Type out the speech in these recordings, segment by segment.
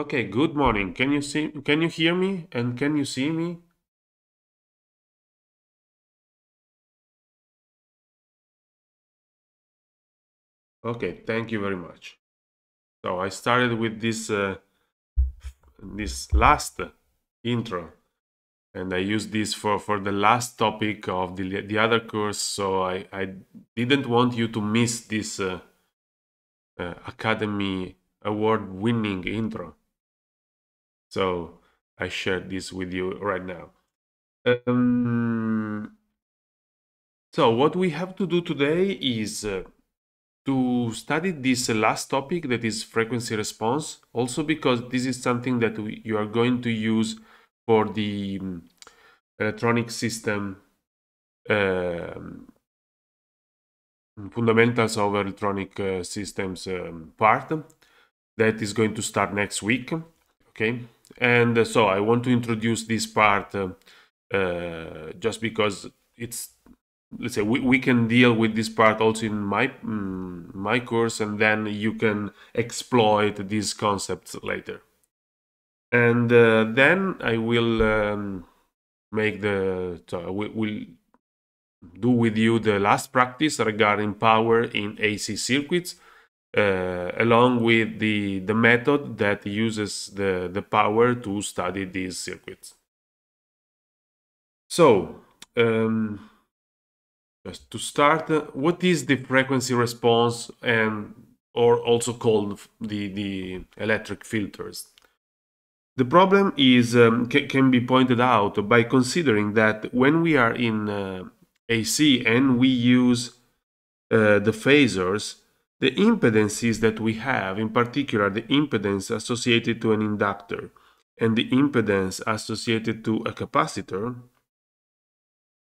Okay, good morning. Can you see can you hear me and can you see me? Okay, thank you very much. So I started with this uh, this last intro and I used this for, for the last topic of the, the other course. So I, I didn't want you to miss this uh, uh, Academy Award winning intro. So I share this with you right now. Um, so what we have to do today is uh, to study this last topic that is frequency response, also because this is something that we, you are going to use for the um, electronic system um, fundamentals of electronic uh, systems um, part that is going to start next week. Okay and uh, so I want to introduce this part uh, uh, just because it's let's say we, we can deal with this part also in my mm, my course and then you can exploit these concepts later and uh, then i will um, make the so we will do with you the last practice regarding power in ac circuits uh, along with the, the method that uses the, the power to study these circuits. So, um, just to start, uh, what is the frequency response and or also called the, the electric filters? The problem is um, can be pointed out by considering that when we are in uh, AC and we use uh, the phasers, the impedances that we have, in particular the impedance associated to an inductor and the impedance associated to a capacitor,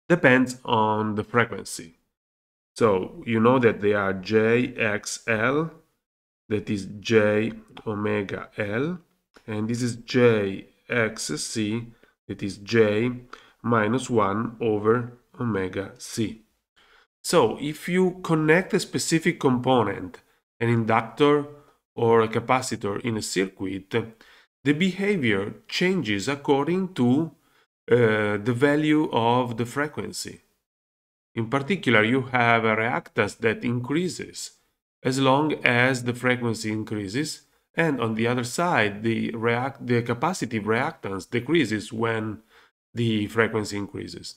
depends on the frequency. So you know that they are JXL, that is J omega L, and this is JXC, that is J minus 1 over omega C. So if you connect a specific component, an inductor or a capacitor in a circuit, the behavior changes according to uh, the value of the frequency. In particular, you have a reactance that increases as long as the frequency increases, and on the other side, the, react the capacitive reactance decreases when the frequency increases.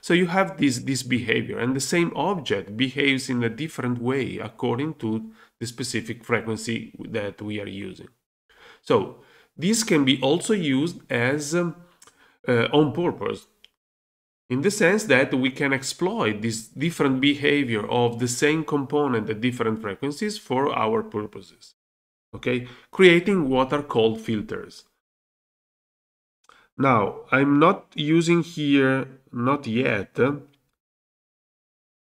So you have this, this behavior and the same object behaves in a different way according to the specific frequency that we are using. So this can be also used as um, uh, on purpose in the sense that we can exploit this different behavior of the same component at different frequencies for our purposes. Okay, creating what are called filters. Now, I'm not using here not yet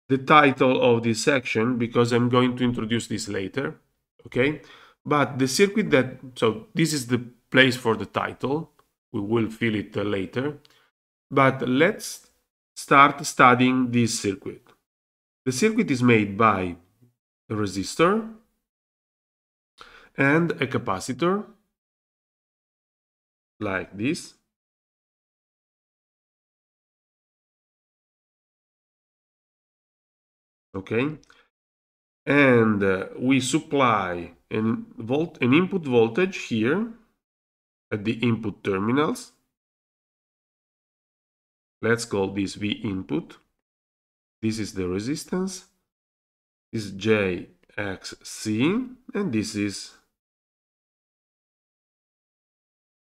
the title of this section because I'm going to introduce this later okay but the circuit that so this is the place for the title we will fill it later but let's start studying this circuit the circuit is made by a resistor and a capacitor like this okay and uh, we supply an volt an input voltage here at the input terminals let's call this v input this is the resistance this is jxc and this is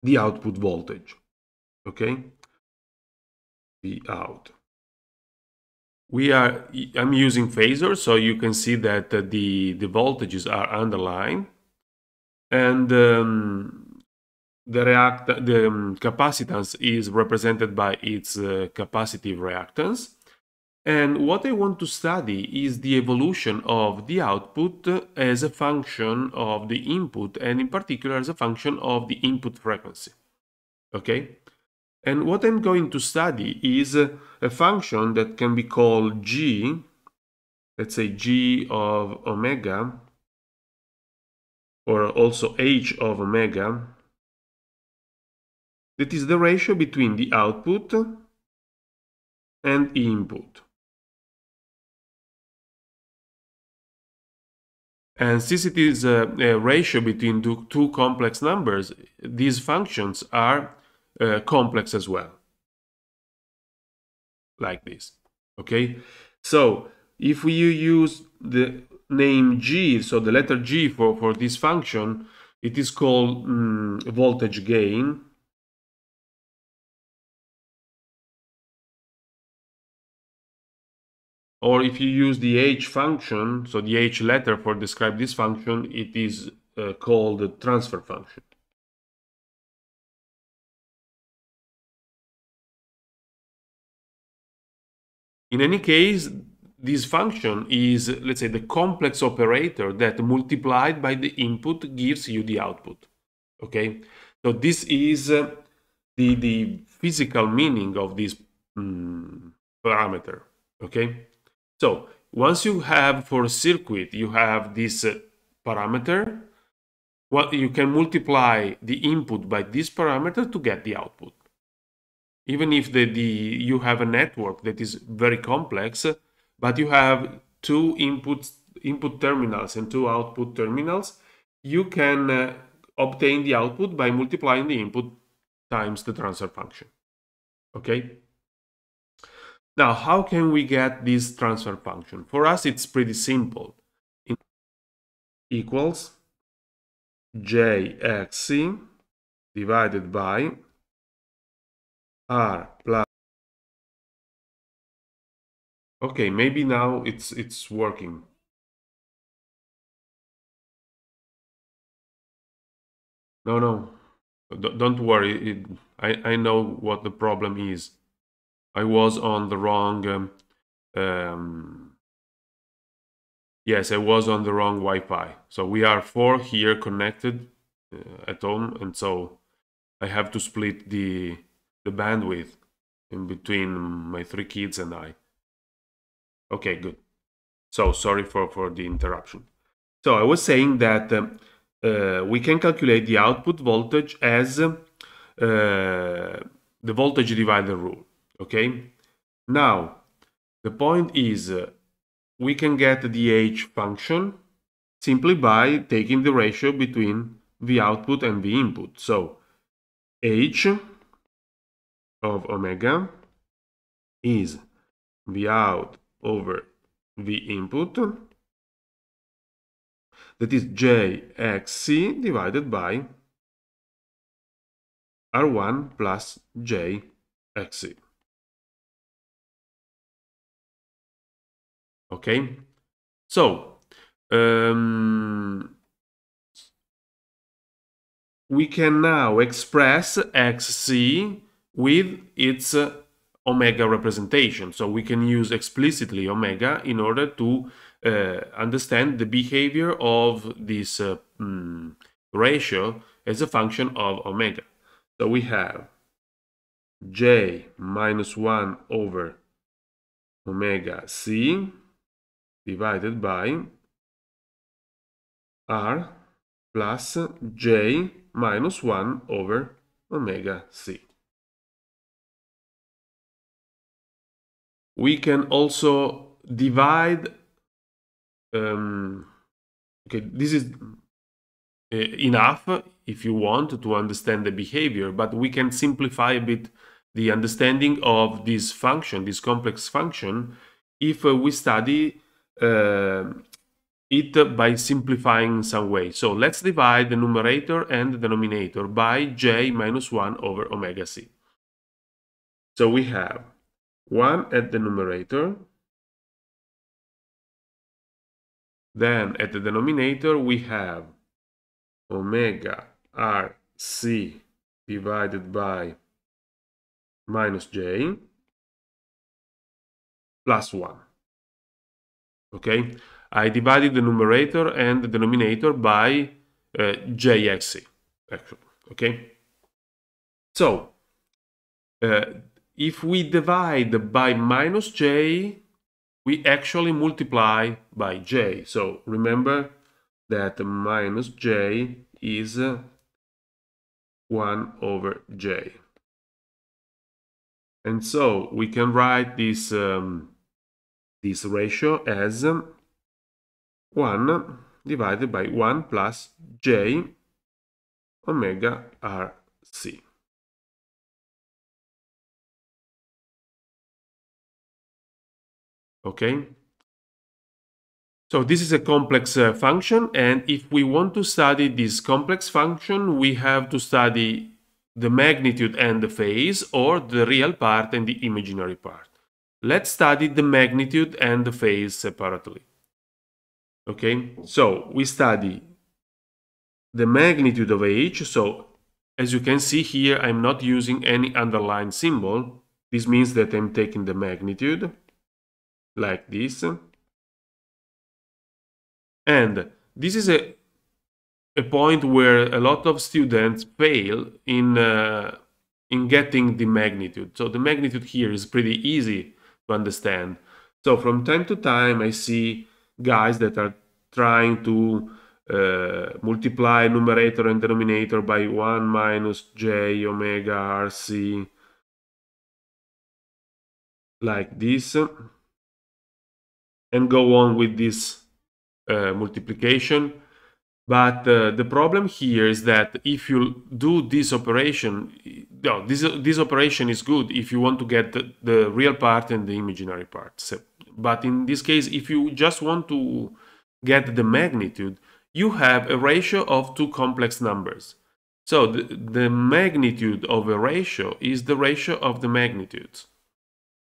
the output voltage okay v out we are i'm using phasor so you can see that uh, the the voltages are underlined and um, the react the um, capacitance is represented by its uh, capacitive reactance and what i want to study is the evolution of the output as a function of the input and in particular as a function of the input frequency okay and what I'm going to study is a function that can be called g, let's say g of omega, or also h of omega, that is the ratio between the output and input. And since it is a, a ratio between two, two complex numbers, these functions are uh, complex as well. Like this, okay? So if we use the name G, so the letter G for, for this function, it is called mm, voltage gain. Or if you use the H function, so the H letter for describe this function, it is uh, called transfer function. In any case, this function is, let's say, the complex operator that multiplied by the input gives you the output. Okay, so this is uh, the, the physical meaning of this um, parameter. Okay, so once you have for a circuit, you have this uh, parameter, well, you can multiply the input by this parameter to get the output even if the, the you have a network that is very complex but you have two input input terminals and two output terminals you can uh, obtain the output by multiplying the input times the transfer function okay now how can we get this transfer function for us it's pretty simple it equals jxc divided by r plus okay maybe now it's it's working no no don't worry it, I, I know what the problem is I was on the wrong um, um, yes I was on the wrong Wi-Fi so we are four here connected uh, at home and so I have to split the the bandwidth in between my three kids and I. Okay, good. So sorry for, for the interruption. So I was saying that um, uh, we can calculate the output voltage as uh, the voltage divider rule, okay? Now, the point is uh, we can get the H function simply by taking the ratio between the output and the input. So H of omega is V out over V input that is jxc divided by r1 plus jxc. Okay, so um, we can now express xc with its uh, omega representation. So we can use explicitly omega in order to uh, understand the behavior of this uh, mm, ratio as a function of omega. So we have j minus 1 over omega c divided by r plus j minus 1 over omega c. we can also divide um, okay this is uh, enough if you want to understand the behavior but we can simplify a bit the understanding of this function this complex function if uh, we study uh, it by simplifying some way so let's divide the numerator and the denominator by j minus 1 over omega c so we have 1 at the numerator. Then at the denominator we have omega rc divided by minus j plus 1. Okay, I divided the numerator and the denominator by uh, jxc, Okay, so uh, if we divide by minus j, we actually multiply by j. So remember that minus j is 1 over j. And so we can write this, um, this ratio as 1 divided by 1 plus j omega rc. okay? So this is a complex uh, function, and if we want to study this complex function, we have to study the magnitude and the phase, or the real part and the imaginary part. Let's study the magnitude and the phase separately. Okay, so we study the magnitude of h, so as you can see here, I'm not using any underline symbol. This means that I'm taking the magnitude like this. And this is a, a point where a lot of students fail in, uh, in getting the magnitude. So the magnitude here is pretty easy to understand. So from time to time, I see guys that are trying to uh, multiply numerator and denominator by 1 minus j omega rc like this and go on with this uh, multiplication. But uh, the problem here is that if you do this operation, no, this, this operation is good if you want to get the, the real part and the imaginary part. So, but in this case, if you just want to get the magnitude, you have a ratio of two complex numbers. So the, the magnitude of a ratio is the ratio of the magnitudes.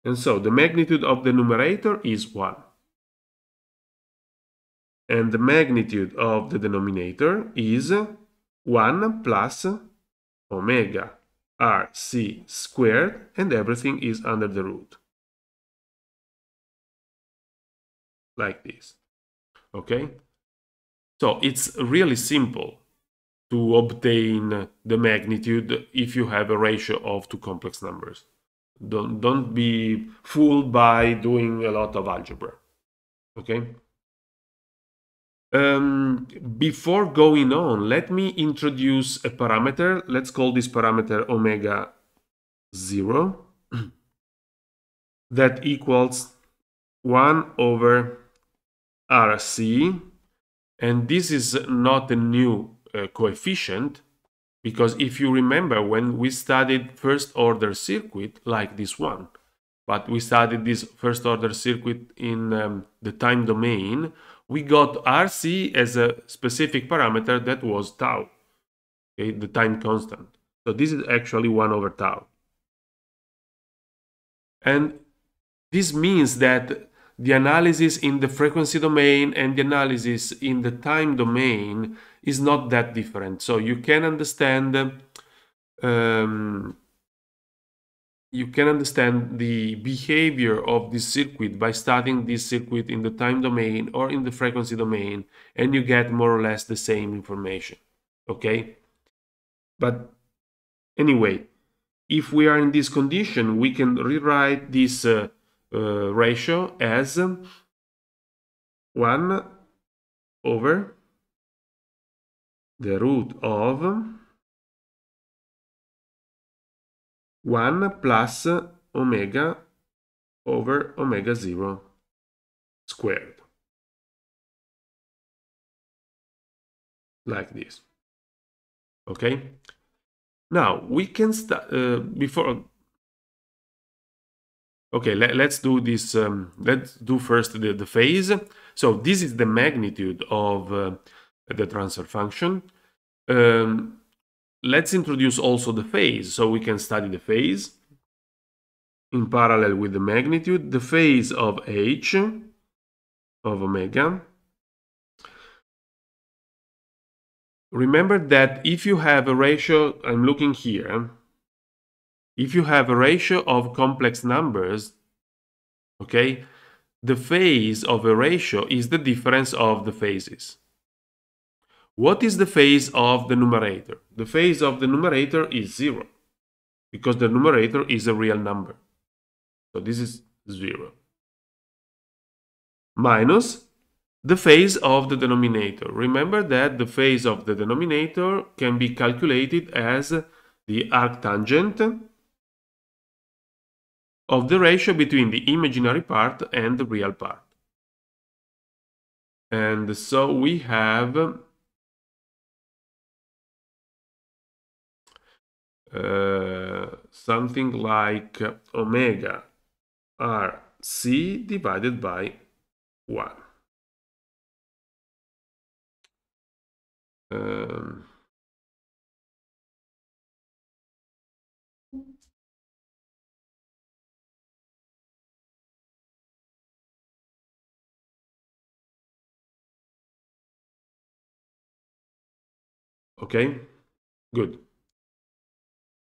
And so the magnitude of the numerator is 1 and the magnitude of the denominator is 1 plus omega rc squared and everything is under the root like this okay so it's really simple to obtain the magnitude if you have a ratio of two complex numbers don't don't be fooled by doing a lot of algebra okay um, before going on, let me introduce a parameter. Let's call this parameter omega 0 that equals 1 over RC. And this is not a new uh, coefficient because if you remember when we studied first order circuit like this one, but we studied this first order circuit in um, the time domain, we got RC as a specific parameter that was tau, okay, the time constant. So this is actually 1 over tau. And this means that the analysis in the frequency domain and the analysis in the time domain is not that different. So you can understand um, you can understand the behavior of this circuit by studying this circuit in the time domain or in the frequency domain and you get more or less the same information okay but anyway if we are in this condition we can rewrite this uh, uh, ratio as 1 over the root of 1 plus omega over omega 0 squared. Like this. Okay? Now, we can start, uh, before, okay, let, us do this, um, let's do first the, the phase. So this is the magnitude of uh, the transfer function. Um, Let's introduce also the phase, so we can study the phase in parallel with the magnitude, the phase of h of omega. Remember that if you have a ratio, I'm looking here, if you have a ratio of complex numbers, okay, the phase of a ratio is the difference of the phases. What is the phase of the numerator? The phase of the numerator is 0 because the numerator is a real number. So this is 0 minus the phase of the denominator. Remember that the phase of the denominator can be calculated as the arctangent of the ratio between the imaginary part and the real part. And so we have Uh, something like omega rc divided by 1. Um, okay good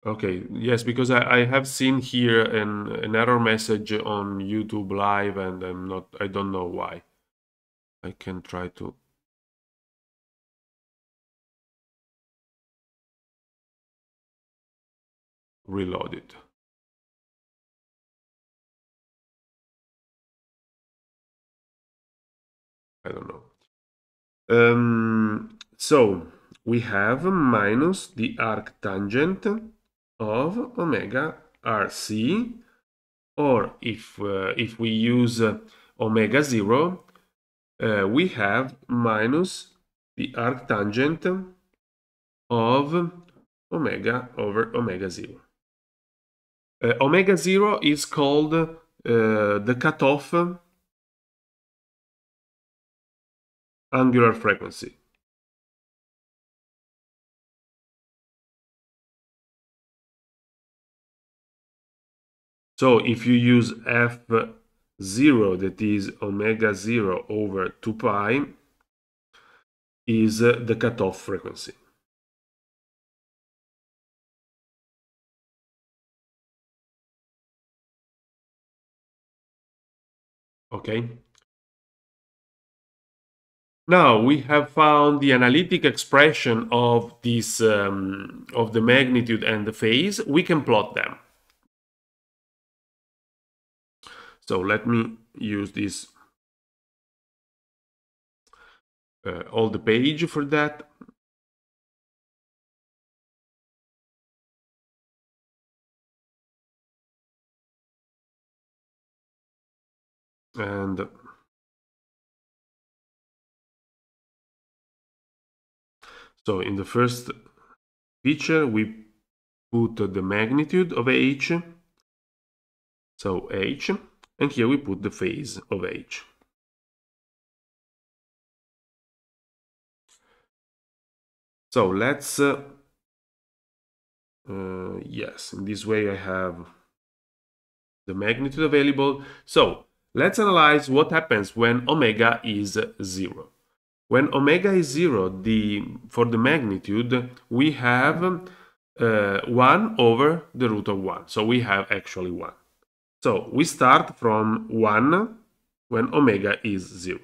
Okay, yes, because I, I have seen here an, an error message on YouTube Live and I'm not, I don't know why. I can try to. Reload it. I don't know. Um, so we have minus the arc tangent of omega rc or if uh, if we use uh, omega 0 uh, we have minus the arctangent of omega over omega 0 uh, omega 0 is called uh, the cutoff angular frequency So if you use f0, that is omega 0 over 2 pi, is uh, the cutoff frequency. Okay. Now we have found the analytic expression of this um, of the magnitude and the phase. We can plot them. So let me use this uh, all the page for that. And so in the first feature, we put the magnitude of H. So H and here we put the phase of H. So let's, uh, uh, yes, in this way I have the magnitude available. So let's analyze what happens when omega is zero. When omega is zero, the for the magnitude, we have uh, 1 over the root of 1. So we have actually 1. So we start from 1 when omega is 0.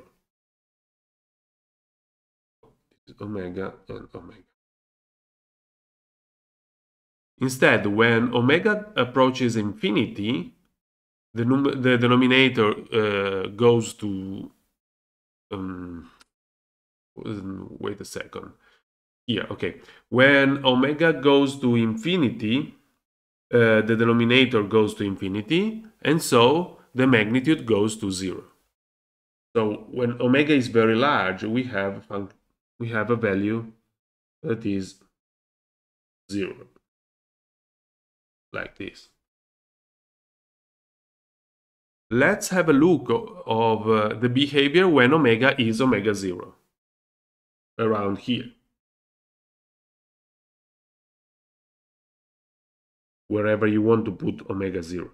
Omega and omega. Instead, when omega approaches infinity, the, the denominator uh, goes to... Um, wait a second. Yeah, okay. When omega goes to infinity, uh, the denominator goes to infinity, and so the magnitude goes to zero. So when omega is very large, we have a we have a value that is zero, like this. Let's have a look of uh, the behavior when omega is omega zero, around here. Wherever you want to put omega zero.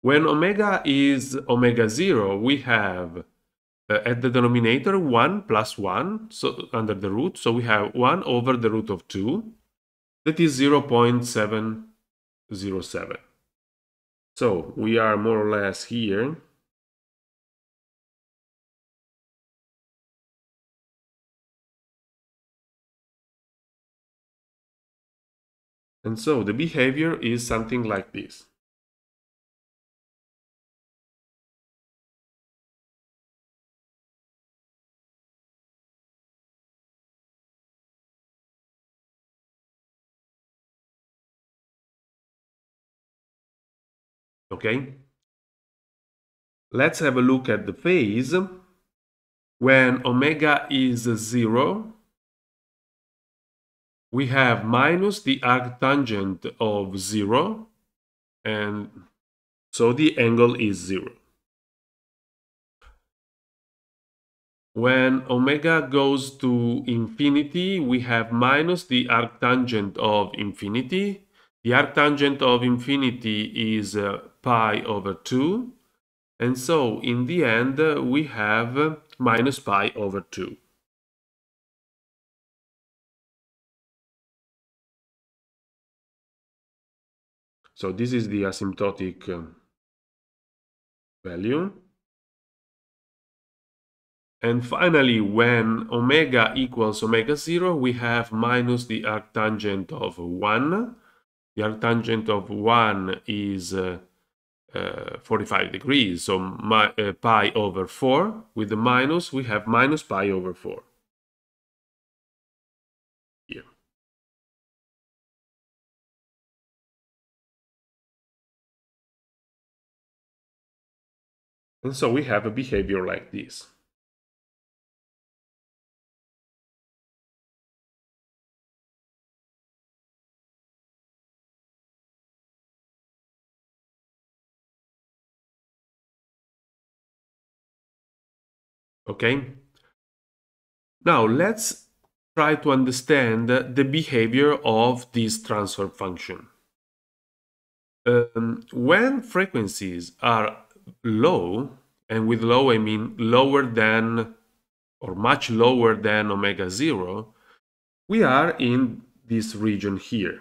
When omega is omega 0, we have uh, at the denominator 1 plus 1 so under the root so we have 1 over the root of 2 that is 0 0.707 so we are more or less here and so the behavior is something like this okay? Let's have a look at the phase. When omega is 0, we have minus the arctangent of 0, and so the angle is 0. When omega goes to infinity, we have minus the arctangent of infinity. The arctangent of infinity is uh, pi over 2. And so in the end, we have minus pi over 2. So this is the asymptotic um, value. And finally, when omega equals omega 0, we have minus the arctangent of 1. The arctangent of 1 is uh, uh, 45 degrees. So my, uh, pi over 4 with the minus, we have minus pi over 4. And so we have a behavior like this. okay? Now let's try to understand the behavior of this transfer function. Um, when frequencies are low, and with low I mean lower than or much lower than omega zero, we are in this region here.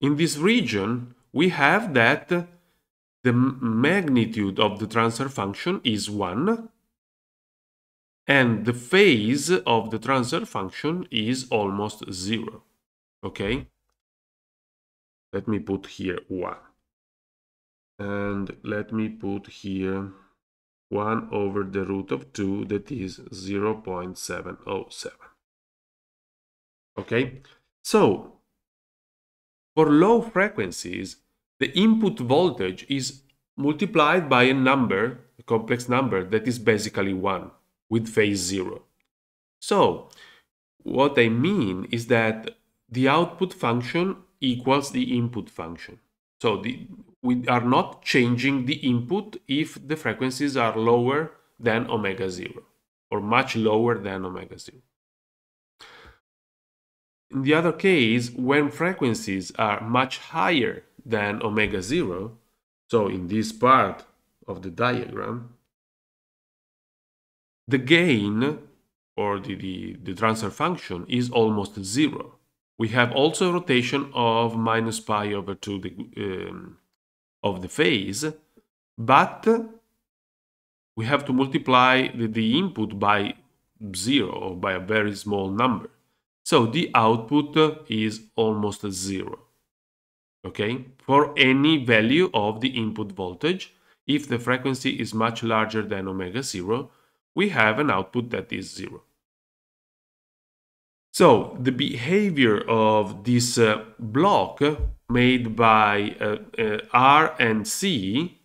In this region, we have that the magnitude of the transfer function is 1 and the phase of the transfer function is almost 0. Okay? Let me put here 1. And let me put here 1 over the root of 2 that is 0 0.707. Okay? So, for low frequencies, the input voltage is multiplied by a number, a complex number, that is basically 1 with phase 0. So, what I mean is that the output function equals the input function. So, the, we are not changing the input if the frequencies are lower than omega 0 or much lower than omega 0. In the other case, when frequencies are much higher than omega 0. So in this part of the diagram, the gain or the, the, the transfer function is almost 0. We have also a rotation of minus pi over 2 the, um, of the phase, but we have to multiply the, the input by 0 or by a very small number. So the output is almost 0 okay, for any value of the input voltage. If the frequency is much larger than omega 0, we have an output that is 0. So the behavior of this uh, block made by uh, uh, R and C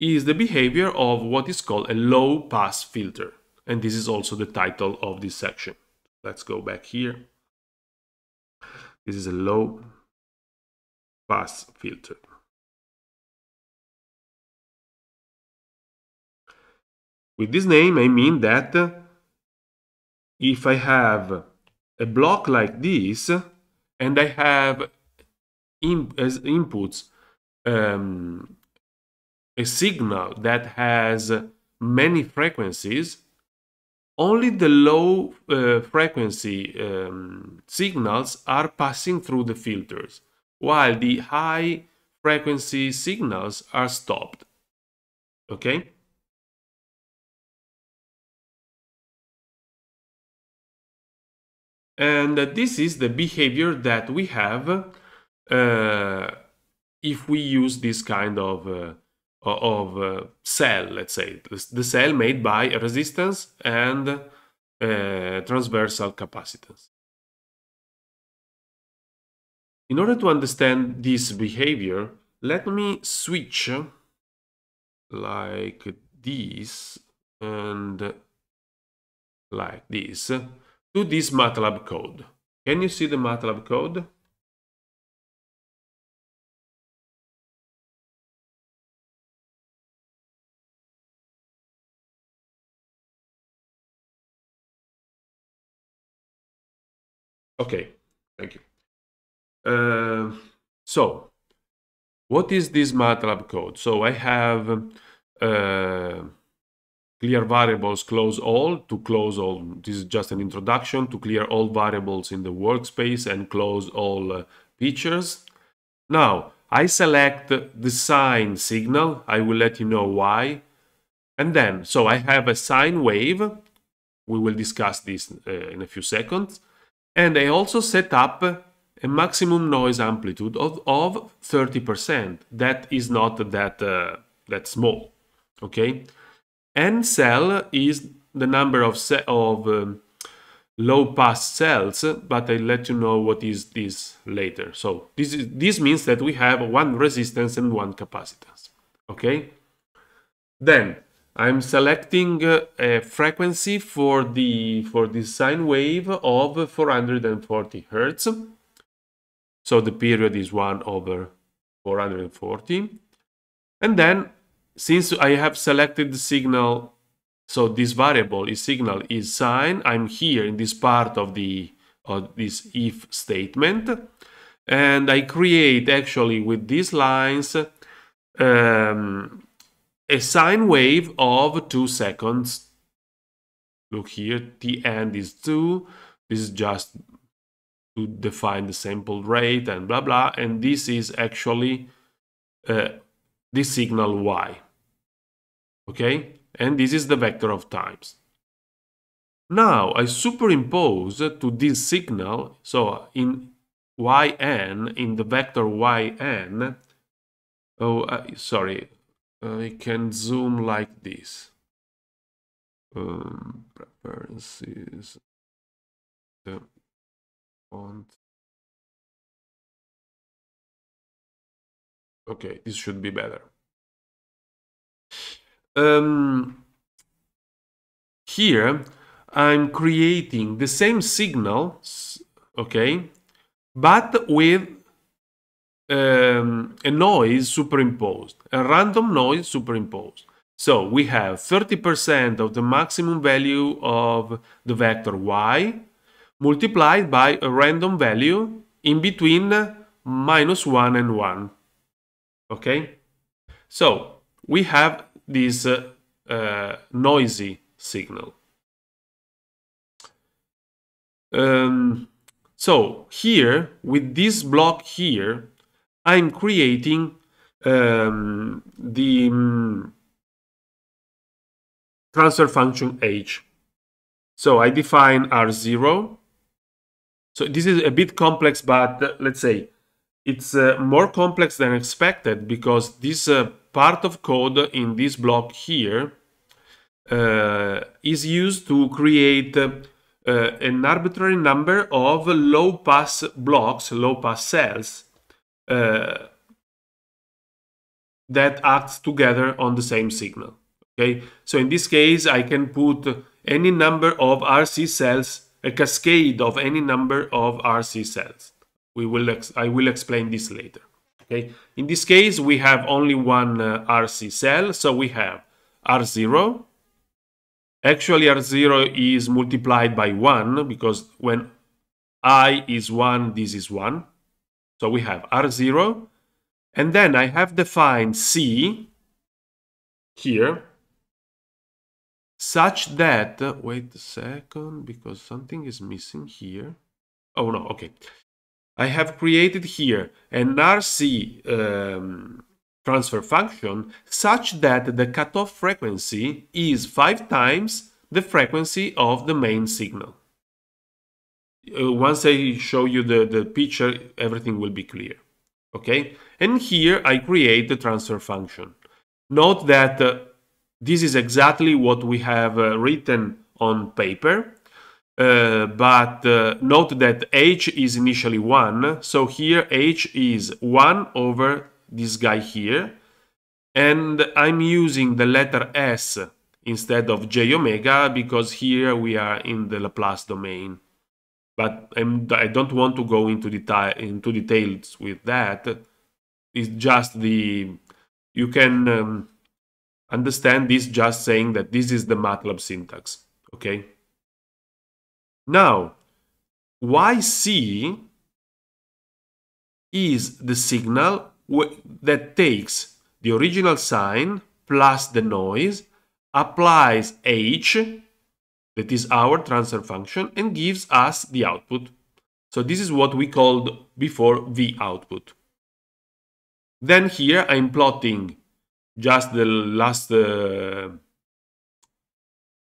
is the behavior of what is called a low pass filter. And this is also the title of this section. Let's go back here. This is a low pass filter. With this name, I mean that if I have a block like this and I have in, as inputs um, a signal that has many frequencies, only the low uh, frequency um, signals are passing through the filters while the high frequency signals are stopped. Okay? And this is the behavior that we have uh, if we use this kind of, uh, of uh, cell, let's say, the cell made by resistance and uh, transversal capacitance. In order to understand this behavior, let me switch like this and like this to this MATLAB code. Can you see the MATLAB code? Okay, thank you. Uh, so what is this MATLAB code? So I have uh, clear variables close all to close all. This is just an introduction to clear all variables in the workspace and close all uh, features. Now I select the sine signal. I will let you know why. And then, so I have a sine wave. We will discuss this uh, in a few seconds. And I also set up a maximum noise amplitude of, of 30%. That is not that, uh, that small, okay? N cell is the number of, of um, low-pass cells, but I'll let you know what is this later. So this, is, this means that we have one resistance and one capacitance, okay? Then I'm selecting uh, a frequency for, the, for this sine wave of 440 hertz so the period is 1 over 440. And then since I have selected the signal, so this variable is signal is sine, I'm here in this part of the of this if statement. And I create actually with these lines um, a sine wave of 2 seconds. Look here, the end is 2. This is just to define the sample rate and blah, blah. And this is actually uh, the signal y. Okay? And this is the vector of times. Now, I superimpose to this signal, so in yn, in the vector yn, oh, uh, sorry, I can zoom like this. Um, preferences font. Okay, this should be better. Um, here, I'm creating the same signal, okay, but with um, a noise superimposed, a random noise superimposed. So we have 30% of the maximum value of the vector y, multiplied by a random value in between minus 1 and 1. Okay? So, we have this uh, uh, noisy signal. Um, so, here, with this block here, I'm creating um, the um, transfer function h. So I define R0 so this is a bit complex, but uh, let's say it's uh, more complex than expected because this uh, part of code in this block here uh, is used to create uh, uh, an arbitrary number of low pass blocks, low pass cells that act together on the same signal. Okay, so in this case, I can put any number of RC cells a cascade of any number of RC cells. We will I will explain this later. Okay. In this case, we have only one uh, RC cell, so we have R0. Actually, R0 is multiplied by 1 because when I is 1, this is 1. So we have R0. And then I have defined C here such that, wait a second, because something is missing here. Oh no, okay. I have created here an RC um, transfer function such that the cutoff frequency is five times the frequency of the main signal. Uh, once I show you the, the picture, everything will be clear. Okay, and here I create the transfer function. Note that uh, this is exactly what we have uh, written on paper. Uh, but uh, note that h is initially 1, so here h is 1 over this guy here, and I'm using the letter s instead of j omega because here we are in the Laplace domain. But I'm, I do not want to go into, detail, into details with that. It's just the, you can um, Understand this just saying that this is the MATLAB syntax, okay? Now, YC is the signal that takes the original sign plus the noise, applies H, that is our transfer function, and gives us the output. So this is what we called before the output. Then here I'm plotting just the last uh,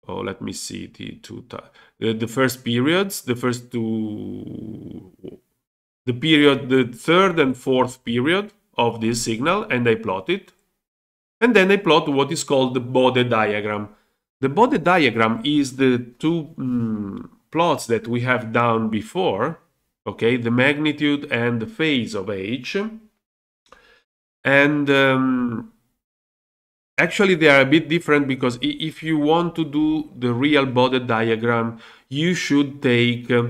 oh let me see the two the, the first periods the first two the period the third and fourth period of this signal and i plot it and then i plot what is called the body diagram the body diagram is the two mm, plots that we have done before okay the magnitude and the phase of h and um, Actually, they are a bit different because if you want to do the real body diagram, you should take uh,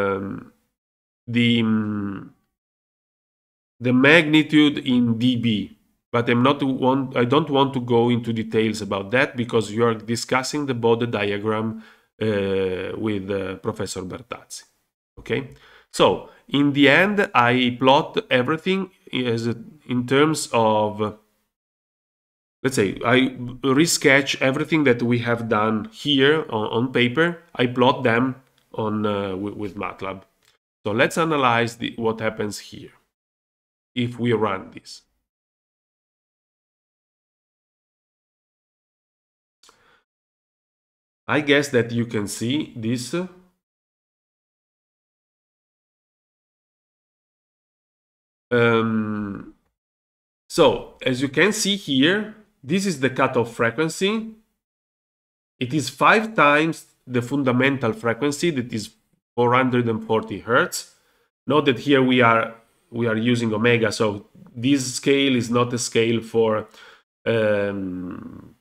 the, um, the magnitude in dB. But I'm not want, I don't want to go into details about that because you are discussing the body diagram uh, with uh, Professor Bertazzi. Okay, so in the end, I plot everything as in terms of let's say I resketch everything that we have done here on, on paper. I plot them on uh, with MATLAB. So let's analyze the, what happens here if we run this. I guess that you can see this um, so as you can see here, this is the cutoff frequency. It is five times the fundamental frequency that is 440 hertz. Note that here we are we are using omega, so this scale is not a scale for um,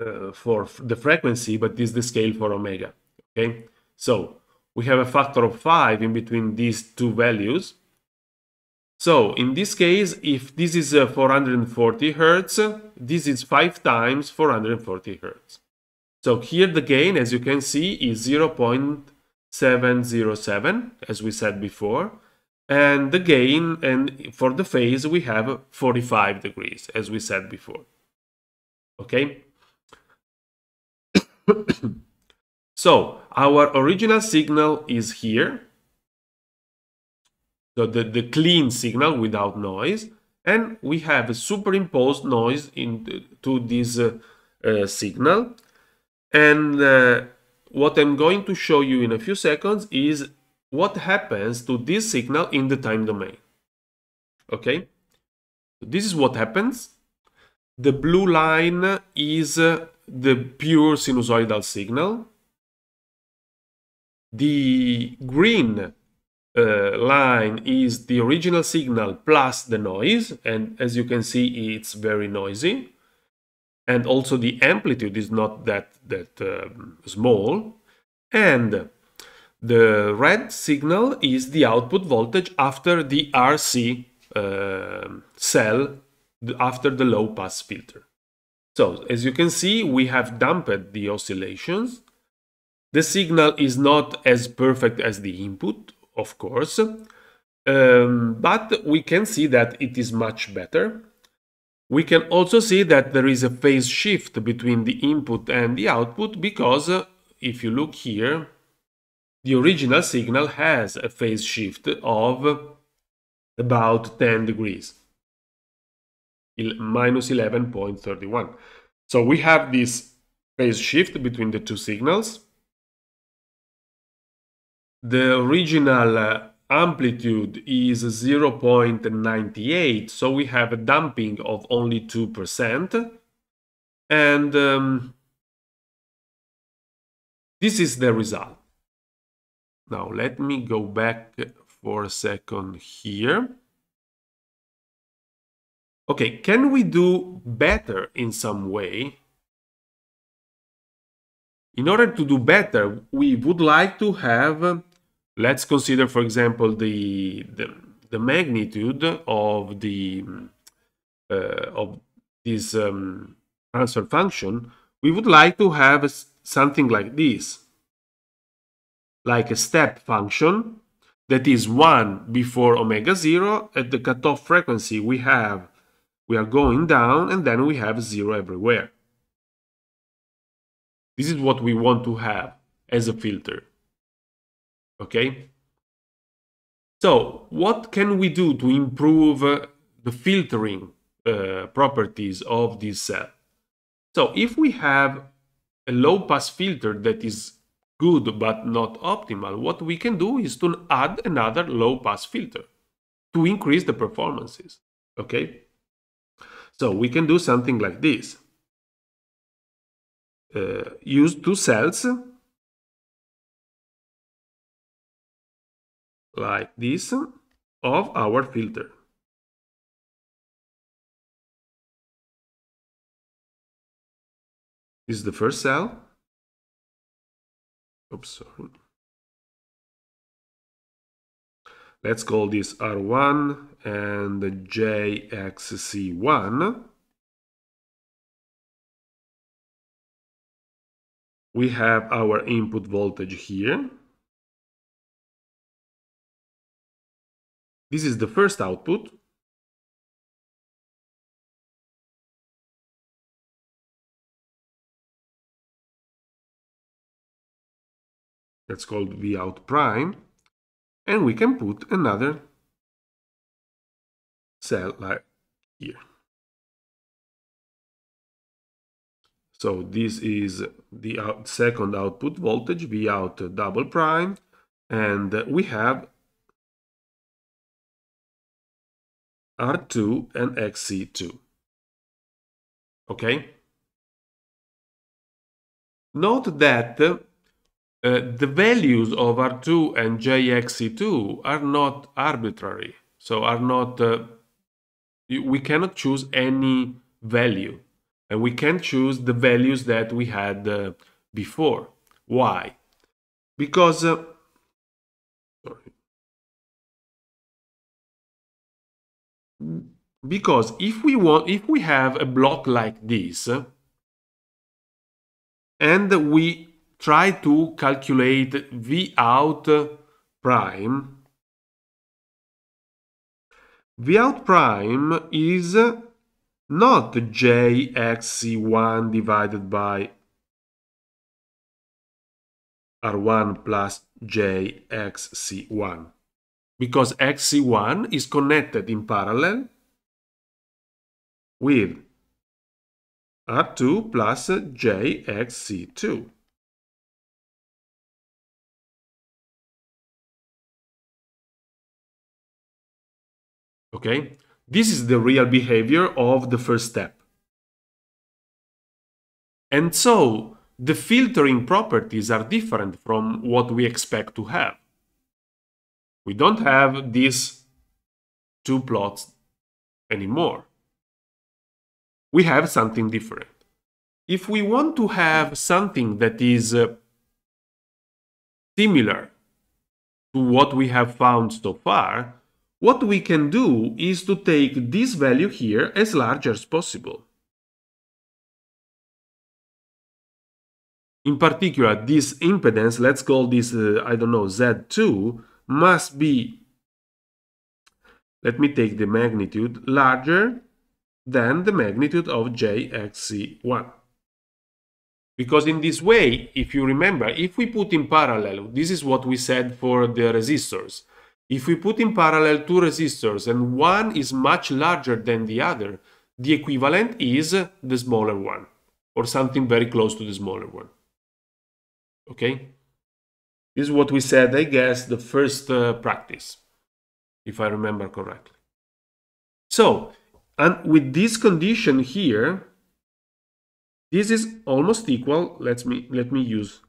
uh, for the frequency, but is the scale for omega. Okay, so we have a factor of five in between these two values, so in this case, if this is uh, 440 hertz, this is 5 times 440 hertz. So here the gain, as you can see, is 0.707, as we said before. And the gain and for the phase, we have 45 degrees, as we said before. Okay? so our original signal is here the, the, the clean signal without noise, and we have a superimposed noise into to this uh, uh, signal. And uh, what I'm going to show you in a few seconds is what happens to this signal in the time domain. Okay, this is what happens. The blue line is uh, the pure sinusoidal signal. The green uh, line is the original signal plus the noise and as you can see it's very noisy and also the amplitude is not that that um, small and the red signal is the output voltage after the RC uh, um, cell after the low pass filter. So as you can see we have damped the oscillations the signal is not as perfect as the input of course, um, but we can see that it is much better. We can also see that there is a phase shift between the input and the output because uh, if you look here, the original signal has a phase shift of about 10 degrees, minus 11.31. So we have this phase shift between the two signals. The original uh, amplitude is 0.98, so we have a damping of only 2%. And um, this is the result. Now, let me go back for a second here. Okay, can we do better in some way? In order to do better, we would like to have Let's consider, for example, the, the, the magnitude of the uh, of this um, transfer function. We would like to have something like this, like a step function that is one before omega zero at the cutoff frequency we have we are going down and then we have zero everywhere. This is what we want to have as a filter okay? So what can we do to improve uh, the filtering uh, properties of this cell? So if we have a low pass filter that is good but not optimal, what we can do is to add another low pass filter to increase the performances, okay? So we can do something like this. Uh, use two cells like this of our filter. This is the first cell. Oops, sorry. Let's call this R1 and JXC1. We have our input voltage here. This is the first output. That's called V out prime. And we can put another cell like here. So this is the out second output voltage, V out double prime, and we have R2 and XC2. Okay? Note that uh, the values of R2 and JXC2 are not arbitrary, so are not, uh, we cannot choose any value, and we can choose the values that we had uh, before. Why? Because, uh, sorry, because if we want if we have a block like this and we try to calculate v out prime v out prime is not jxc1 divided by r1 plus jxc1 because XC1 is connected in parallel with R2 plus JXC2. Okay, this is the real behavior of the first step. And so the filtering properties are different from what we expect to have. We don't have these two plots anymore. We have something different. If we want to have something that is uh, similar to what we have found so far, what we can do is to take this value here as large as possible. In particular, this impedance, let's call this, uh, I don't know, Z2, must be, let me take the magnitude, larger than the magnitude of JXC1. Because in this way, if you remember, if we put in parallel, this is what we said for the resistors. If we put in parallel two resistors and one is much larger than the other, the equivalent is the smaller one or something very close to the smaller one. Okay? This is what we said, I guess, the first uh, practice, if I remember correctly. So, and with this condition here, this is almost equal, let me, let me use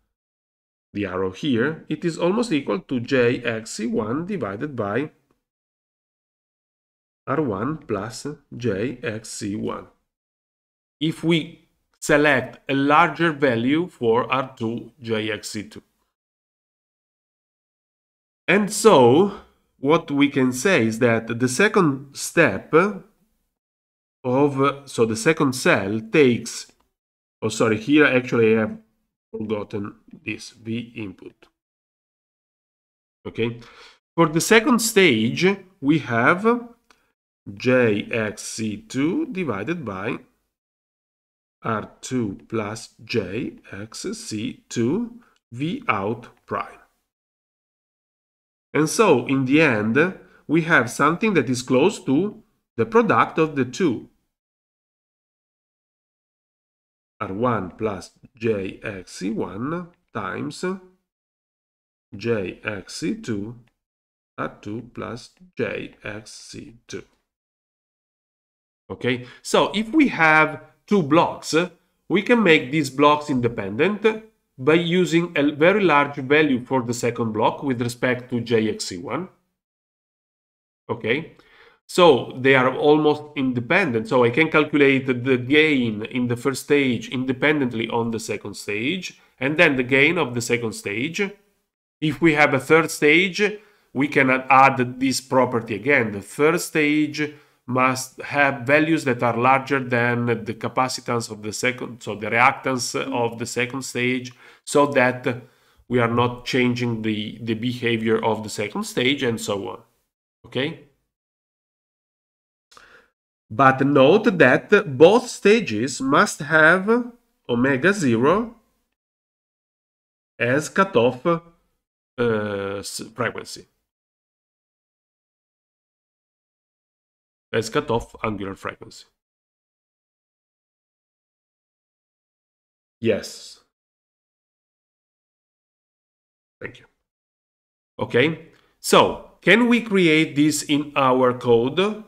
the arrow here, it is almost equal to jxc1 divided by r1 plus jxc1. If we select a larger value for r2 jxc2. And so, what we can say is that the second step of, so the second cell takes, oh sorry, here actually I have forgotten this, v input. Okay, for the second stage we have jxc2 divided by r2 plus jxc2 v out prime. And so in the end, we have something that is close to the product of the two. R1 plus jxc one times jxc 2 R2 plus JXC2. Okay, so if we have two blocks, we can make these blocks independent by using a very large value for the second block with respect to JXC1. Okay, so they are almost independent. So I can calculate the gain in the first stage independently on the second stage, and then the gain of the second stage. If we have a third stage, we can add this property again. The third stage must have values that are larger than the capacitance of the second, so the reactance of the second stage, so that we are not changing the, the behavior of the second stage and so on. Okay? But note that both stages must have omega 0 as cutoff uh, frequency. as cutoff angular frequency. Yes. Thank you. Okay, so can we create this in our code?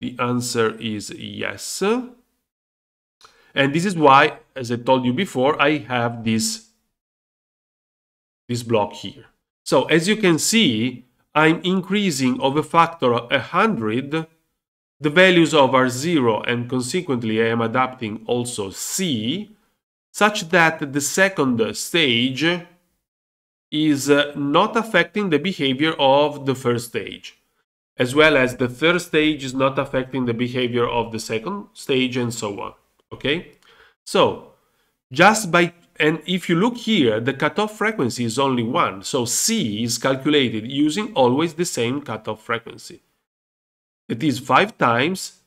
The answer is yes. And this is why, as I told you before, I have this, this block here. So as you can see, I'm increasing of a factor of 100 the values of are 0 and consequently I am adapting also C such that the second stage is uh, not affecting the behavior of the first stage as well as the third stage is not affecting the behavior of the second stage and so on okay so just by and if you look here the cutoff frequency is only one so C is calculated using always the same cutoff frequency it is five times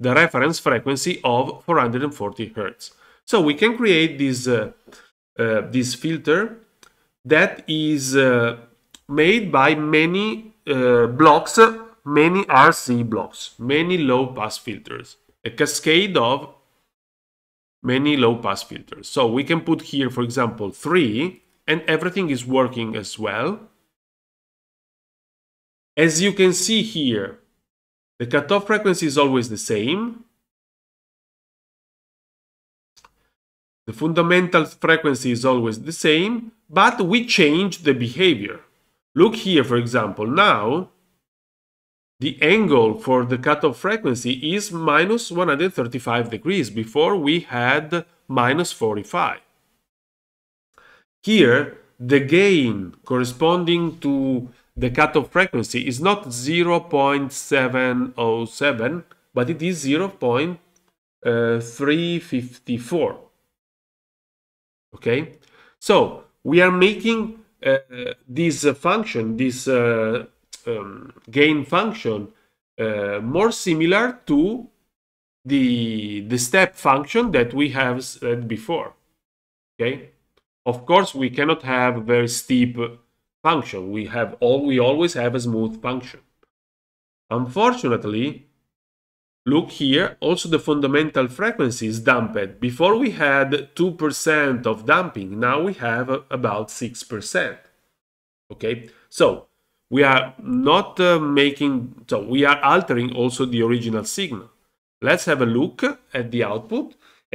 the reference frequency of 440 Hertz. So we can create this, uh, uh, this filter that is uh, made by many uh, blocks, many RC blocks, many low pass filters, a cascade of many low pass filters. So we can put here, for example, three, and everything is working as well. As you can see here, the cutoff frequency is always the same. The fundamental frequency is always the same, but we change the behavior. Look here, for example, now the angle for the cutoff frequency is minus 135 degrees. Before we had minus 45. Here, the gain corresponding to the cutoff frequency is not 0.707, but it is uh, 0.354. Okay, so we are making uh, this uh, function, this uh, um, gain function, uh, more similar to the the step function that we have said before. Okay, of course we cannot have very steep function. We have all we always have a smooth function. Unfortunately, look here, also the fundamental frequency is dumped. Before we had 2% of dumping, now we have about 6%. Okay, so we are not uh, making, so we are altering also the original signal. Let's have a look at the output.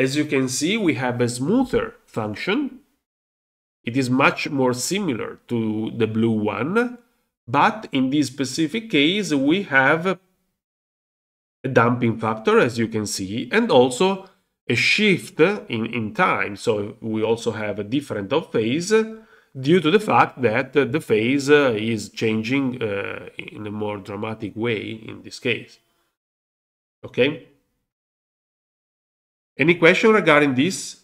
As you can see, we have a smoother function it is much more similar to the blue one, but in this specific case we have a damping factor, as you can see, and also a shift in, in time. So we also have a different of phase due to the fact that the phase uh, is changing uh, in a more dramatic way in this case. Okay? Any question regarding this?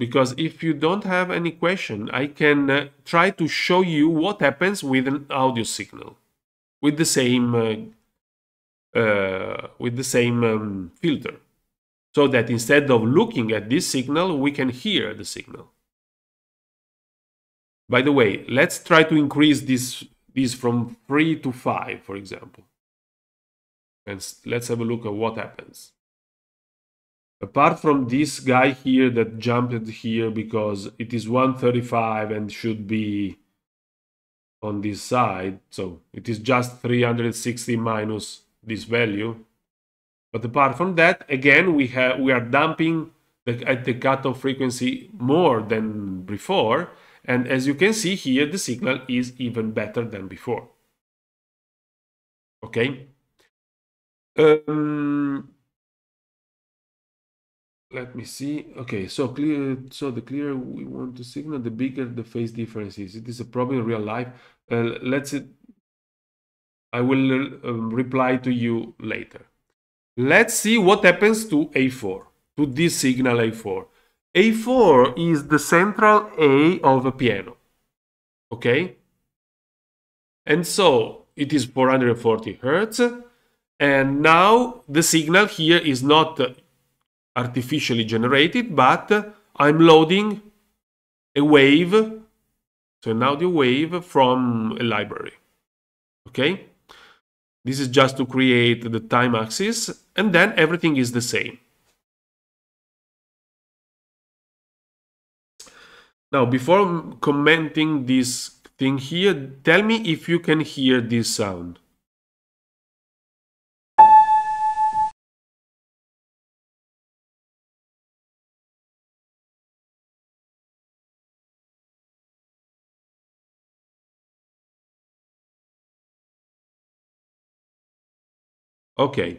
because if you don't have any question, I can uh, try to show you what happens with an audio signal with the same uh, uh, with the same um, filter so that instead of looking at this signal, we can hear the signal. By the way, let's try to increase this, this from 3 to 5, for example. And let's have a look at what happens. Apart from this guy here that jumped here because it is 135 and should be on this side. So it is just 360 minus this value. But apart from that, again, we have we are dumping the, at the cutoff frequency more than before. And as you can see here, the signal is even better than before. Okay. Um, let me see okay so clear so the clearer we want to signal the bigger the phase difference is it is a problem in real life uh, let's i will um, reply to you later let's see what happens to a4 to this signal a4 a4 is the central a of a piano okay and so it is 440 hertz and now the signal here is not artificially generated, but I'm loading a wave, so an audio wave from a library. Okay? This is just to create the time axis, and then everything is the same. Now, before commenting this thing here, tell me if you can hear this sound. Okay.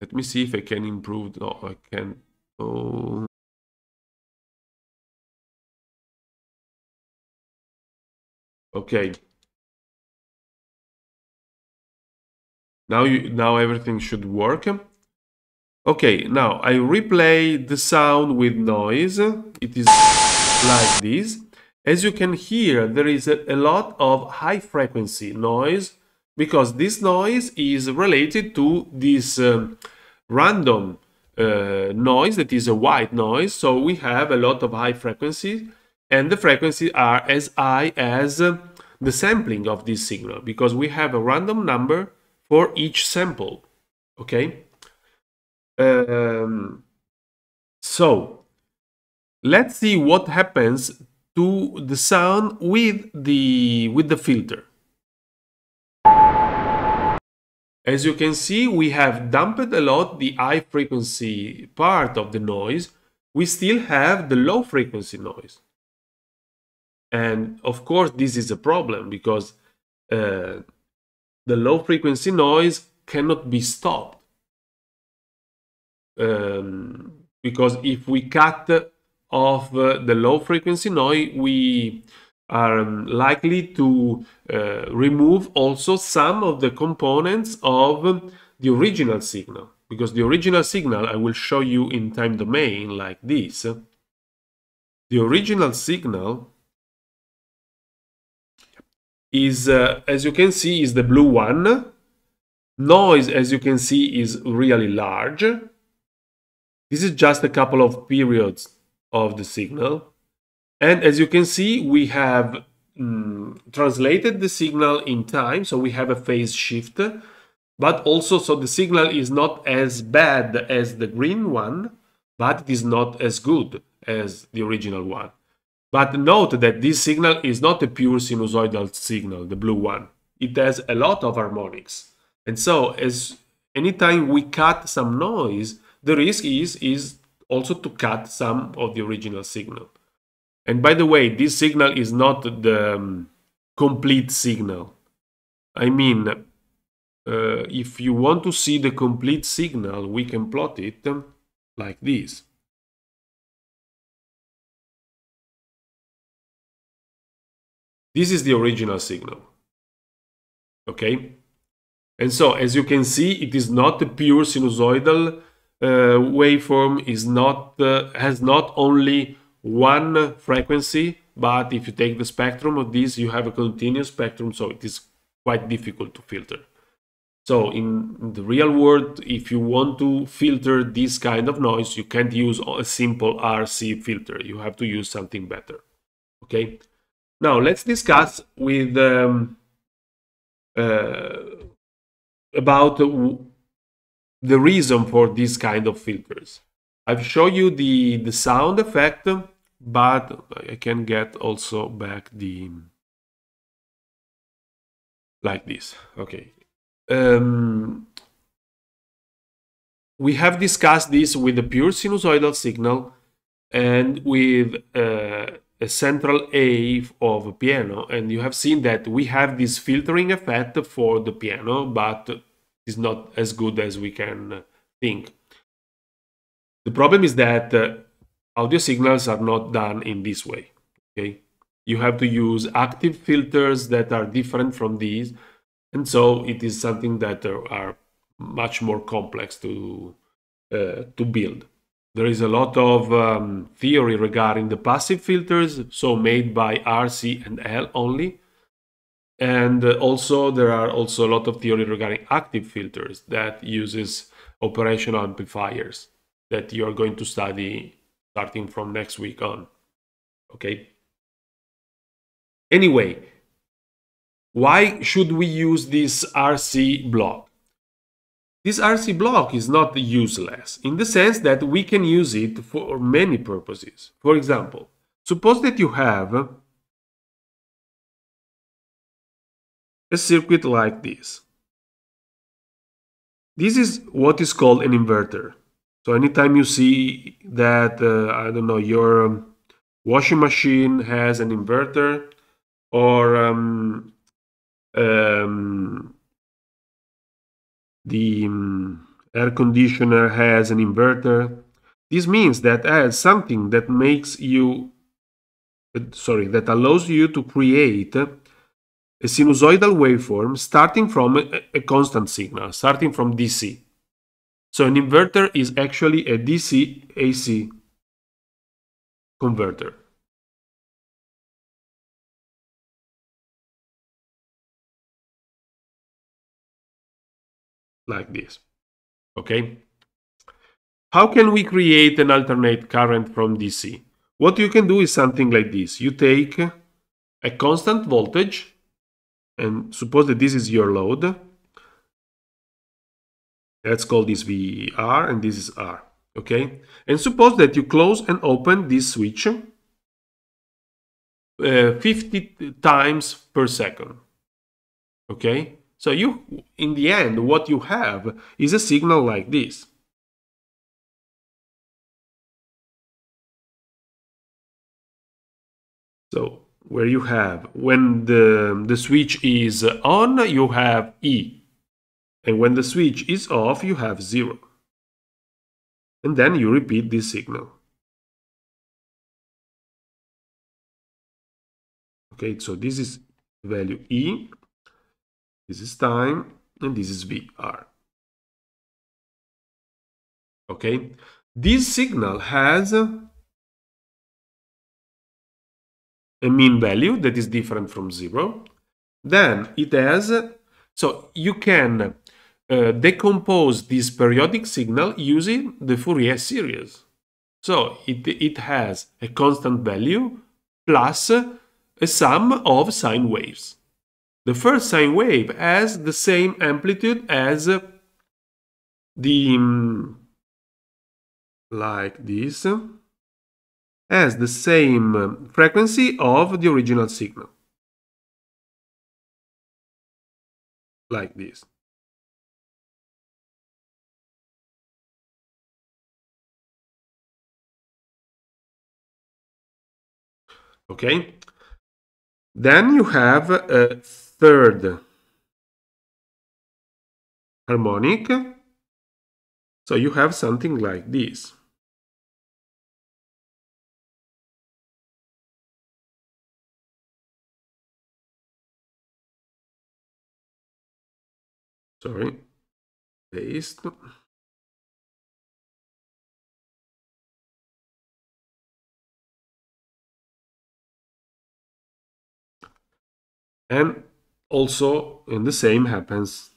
Let me see if I can improve. No, I can. Oh. Okay. Now you now everything should work. Okay, now I replay the sound with noise. It is like this. As you can hear, there is a, a lot of high frequency noise because this noise is related to this uh, random uh, noise that is a white noise so we have a lot of high frequencies and the frequencies are as high as uh, the sampling of this signal because we have a random number for each sample okay um, so let's see what happens to the sound with the with the filter As you can see, we have dumped a lot the high frequency part of the noise. We still have the low frequency noise. And of course, this is a problem because uh, the low frequency noise cannot be stopped. Um, because if we cut off uh, the low frequency noise, we are likely to uh, remove also some of the components of the original signal because the original signal I will show you in time domain like this the original signal is uh, as you can see is the blue one noise as you can see is really large this is just a couple of periods of the signal and as you can see, we have mm, translated the signal in time, so we have a phase shift, but also so the signal is not as bad as the green one, but it is not as good as the original one. But note that this signal is not a pure sinusoidal signal, the blue one. It has a lot of harmonics. And so as anytime we cut some noise, the risk is, is also to cut some of the original signal. And by the way, this signal is not the um, complete signal. I mean, uh, if you want to see the complete signal, we can plot it um, like this. This is the original signal. Okay? And so, as you can see, it is not a pure sinusoidal uh, waveform, is not, uh, has not only one frequency, but if you take the spectrum of this, you have a continuous spectrum, so it is quite difficult to filter. So in the real world, if you want to filter this kind of noise, you can't use a simple RC filter. You have to use something better. Okay. Now let's discuss with um, uh, about the reason for this kind of filters. I've shown you the, the sound effect but I can get also back the like this okay um, we have discussed this with the pure sinusoidal signal and with uh, a central A of a piano and you have seen that we have this filtering effect for the piano but it's not as good as we can think. The problem is that uh, audio signals are not done in this way, okay? You have to use active filters that are different from these, and so it is something that uh, are much more complex to, uh, to build. There is a lot of um, theory regarding the passive filters, so made by RC and L only. And uh, also there are also a lot of theory regarding active filters that uses operational amplifiers that you are going to study starting from next week on. Okay. Anyway, why should we use this RC block? This RC block is not useless in the sense that we can use it for many purposes. For example, suppose that you have a circuit like this. This is what is called an inverter. So anytime you see that, uh, I don't know, your um, washing machine has an inverter or um, um, the um, air conditioner has an inverter. This means that uh, something that makes you, uh, sorry, that allows you to create a sinusoidal waveform starting from a, a constant signal, starting from DC. So an inverter is actually a DC-AC converter. Like this, okay? How can we create an alternate current from DC? What you can do is something like this. You take a constant voltage, and suppose that this is your load, Let's call this V R and this is R. Okay. And suppose that you close and open this switch uh, 50 times per second. Okay. So you, in the end, what you have is a signal like this. So where you have, when the, the switch is on, you have E, and when the switch is off, you have 0. And then you repeat this signal. Okay, so this is value E, this is time, and this is VR. Okay, this signal has a mean value that is different from zero. Then it has, so you can uh, decompose this periodic signal using the Fourier series. So it, it has a constant value plus a sum of sine waves. The first sine wave has the same amplitude as the, um, like this, has the same frequency of the original signal. Like this. okay? Then you have a third harmonic. So you have something like this. Sorry, paste. and also in the same happens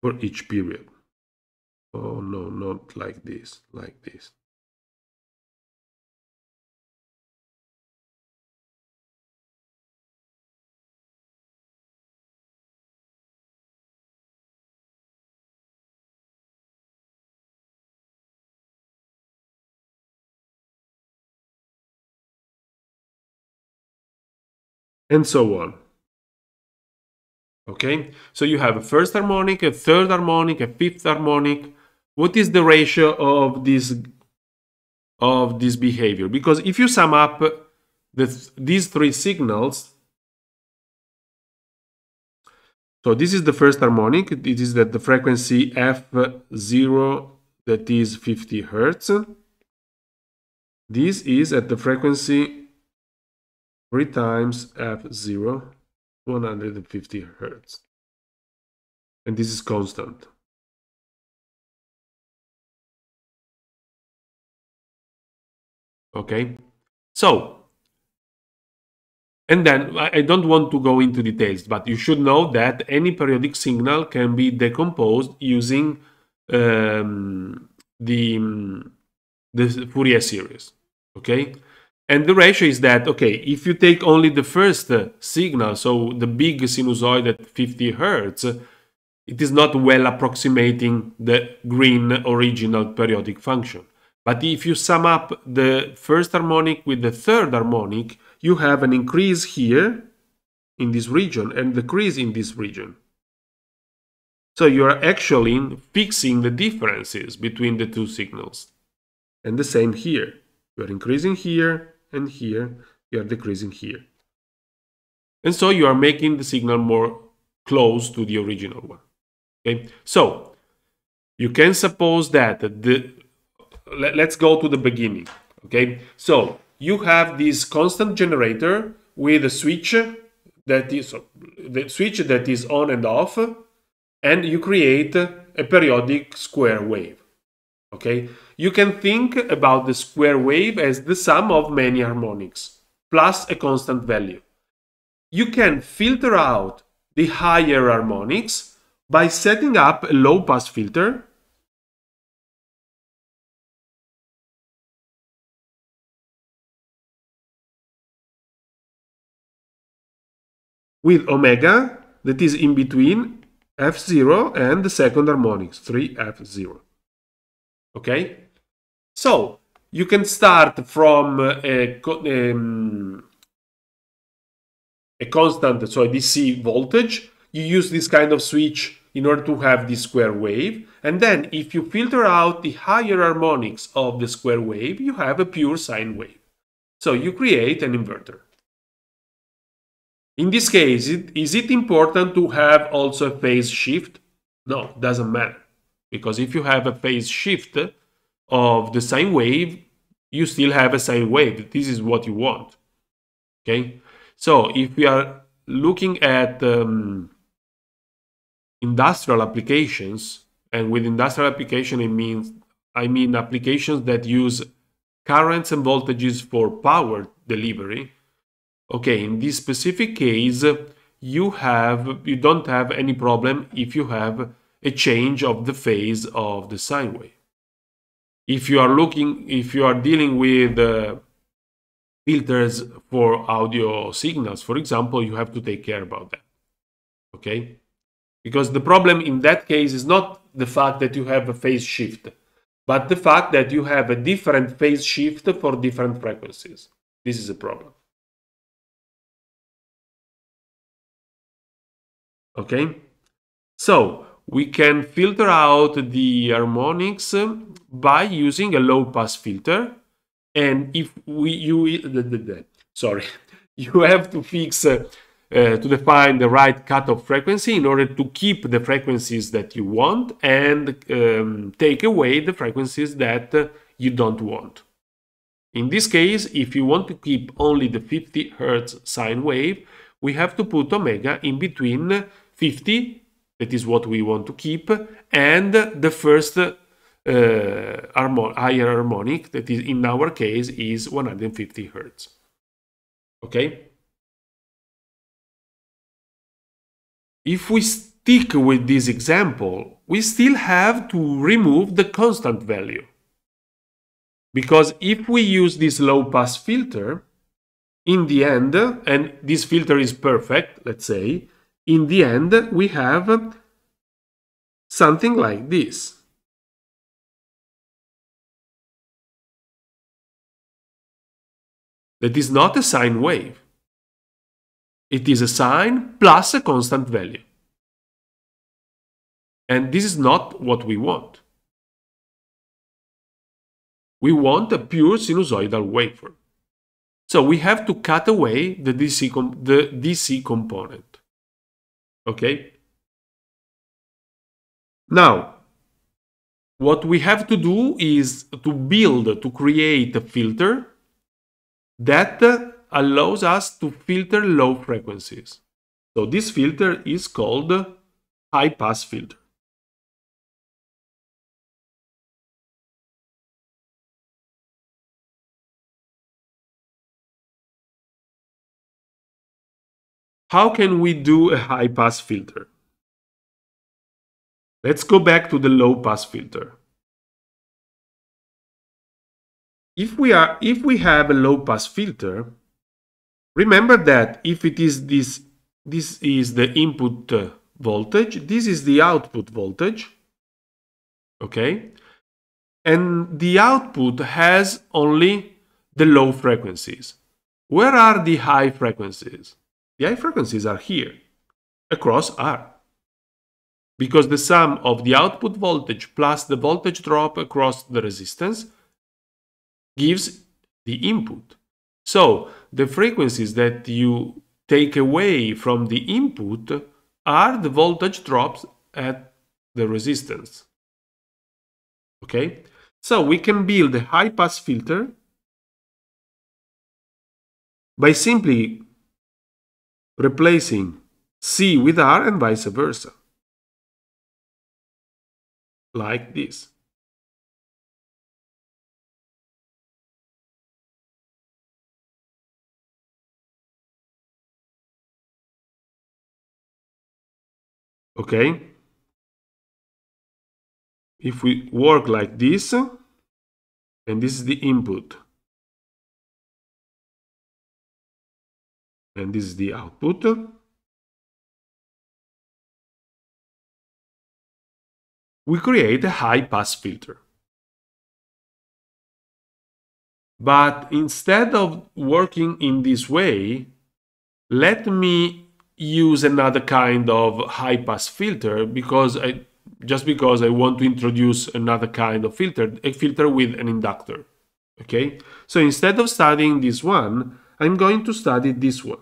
for each period oh no not like this like this and so on. Okay, so you have a first harmonic, a third harmonic, a fifth harmonic. What is the ratio of this of this behavior? Because if you sum up the, these three signals, so this is the first harmonic. It is that the frequency f0 that is 50 hertz. This is at the frequency 3 times f0 150 hertz and this is constant okay so and then I don't want to go into details, but you should know that any periodic signal can be decomposed using um, the, the Fourier series. Okay, and the ratio is that, okay, if you take only the first uh, signal, so the big sinusoid at 50 hertz, it is not well approximating the green original periodic function. But if you sum up the first harmonic with the third harmonic, you have an increase here in this region and decrease in this region. So you are actually fixing the differences between the two signals. And the same here. You are increasing here and here you are decreasing here. And so you are making the signal more close to the original one. Okay, so you can suppose that the let, us go to the beginning. Okay, so you have this constant generator with a switch that is the switch that is on and off, and you create a periodic square wave. Okay, you can think about the square wave as the sum of many harmonics, plus a constant value. You can filter out the higher harmonics by setting up a low-pass filter with omega that is in between f0 and the second harmonics, 3f0. Okay? So you can start from a, um, a constant, so a DC voltage. You use this kind of switch in order to have this square wave. And then if you filter out the higher harmonics of the square wave, you have a pure sine wave. So you create an inverter. In this case, is it important to have also a phase shift? No, doesn't matter. Because if you have a phase shift, of the sine wave, you still have a sine wave. This is what you want. Okay. So if we are looking at um, industrial applications, and with industrial application, it means I mean applications that use currents and voltages for power delivery. Okay, in this specific case, you have you don't have any problem if you have a change of the phase of the sine wave if you are looking if you are dealing with uh, filters for audio signals for example you have to take care about that okay because the problem in that case is not the fact that you have a phase shift but the fact that you have a different phase shift for different frequencies this is a problem okay so we can filter out the harmonics by using a low pass filter and if we you sorry you have to fix uh, uh, to define the right cutoff frequency in order to keep the frequencies that you want and um, take away the frequencies that uh, you don't want. In this case, if you want to keep only the 50 Hz sine wave, we have to put omega in between 50 that is what we want to keep, and the first uh, higher harmonic, that is in our case is 150 Hertz. Okay? If we stick with this example, we still have to remove the constant value. Because if we use this low pass filter, in the end, and this filter is perfect, let's say, in the end we have something like this. That is not a sine wave. It is a sine plus a constant value. And this is not what we want. We want a pure sinusoidal waveform. So we have to cut away the DC, the DC component. Okay? Now, what we have to do is to build, to create a filter that allows us to filter low frequencies. So this filter is called high pass filter. How can we do a high pass filter? Let's go back to the low pass filter. If we, are, if we have a low pass filter, remember that if it is this, this is the input uh, voltage, this is the output voltage, okay? And the output has only the low frequencies. Where are the high frequencies? The high frequencies are here across R because the sum of the output voltage plus the voltage drop across the resistance gives the input. So the frequencies that you take away from the input are the voltage drops at the resistance. Okay? So we can build a high pass filter by simply replacing C with R and vice versa. Like this. Okay? If we work like this, and this is the input. and this is the output. We create a high pass filter. But instead of working in this way, let me use another kind of high pass filter because I just because I want to introduce another kind of filter, a filter with an inductor. Okay? So instead of studying this one, I'm going to study this one.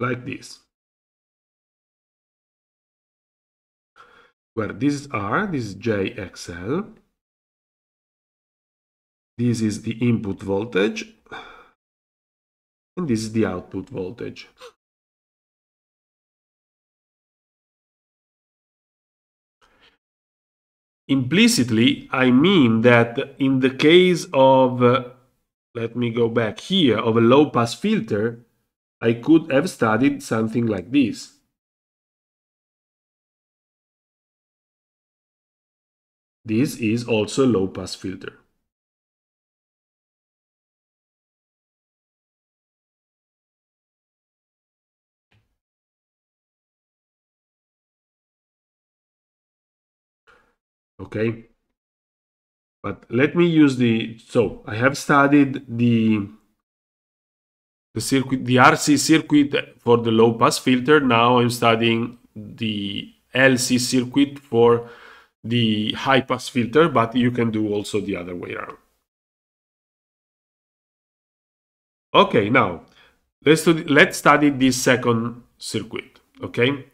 like this. Where this is R, this is JXL. This is the input voltage. And this is the output voltage. implicitly i mean that in the case of uh, let me go back here of a low pass filter I could have studied something like this. This is also a low-pass filter. Okay, but let me use the, so I have studied the the circuit, the RC circuit for the low pass filter. Now I'm studying the LC circuit for the high pass filter, but you can do also the other way around. Okay, now let's, study, let's study this second circuit, okay?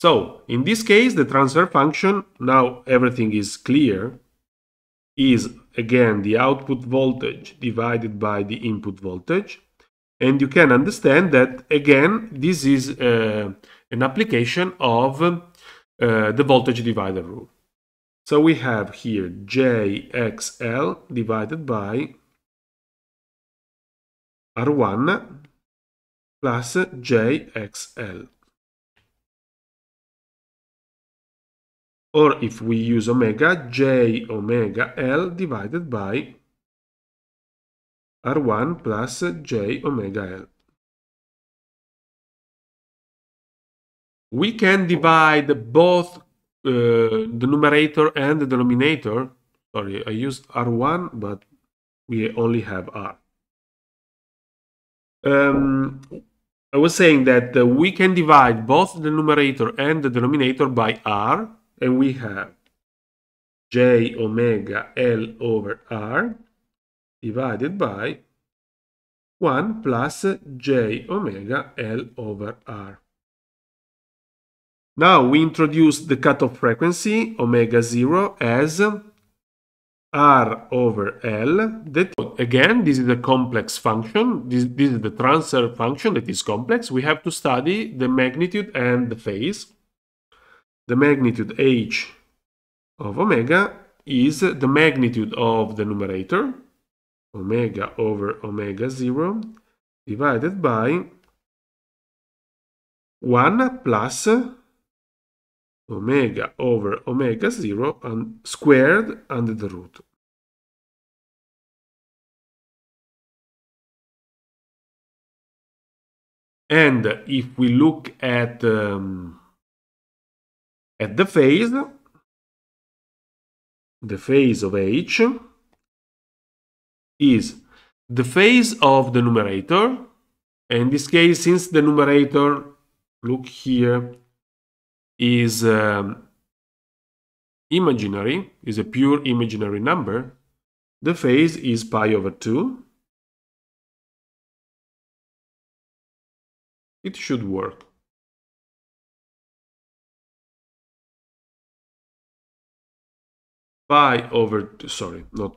So in this case, the transfer function, now everything is clear, is again the output voltage divided by the input voltage. And you can understand that, again, this is uh, an application of uh, the voltage divider rule. So we have here JXL divided by R1 plus JXL. or if we use omega, j omega L divided by R1 plus j omega L. We can divide both uh, the numerator and the denominator. Sorry, I used R1, but we only have R. Um, I was saying that uh, we can divide both the numerator and the denominator by R and we have j omega L over R divided by 1 plus j omega L over R. Now we introduce the cutoff frequency omega 0 as r over l that again this is a complex function this, this is the transfer function that is complex we have to study the magnitude and the phase the magnitude h of omega is the magnitude of the numerator, omega over omega 0, divided by 1 plus omega over omega 0 and squared under the root. And if we look at um, at the phase, the phase of h is the phase of the numerator, in this case, since the numerator, look here, is um, imaginary, is a pure imaginary number, the phase is pi over 2. It should work. pi over, sorry, not,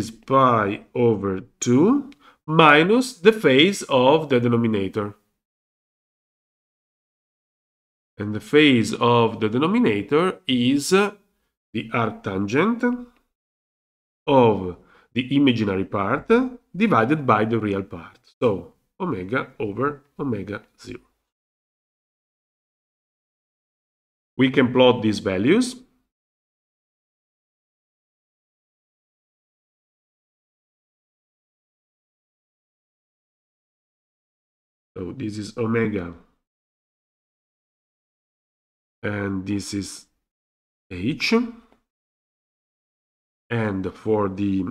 is pi over 2 minus the phase of the denominator. And the phase of the denominator is the arctangent of the imaginary part divided by the real part. So omega over omega 0. we can plot these values. So this is omega and this is h and for the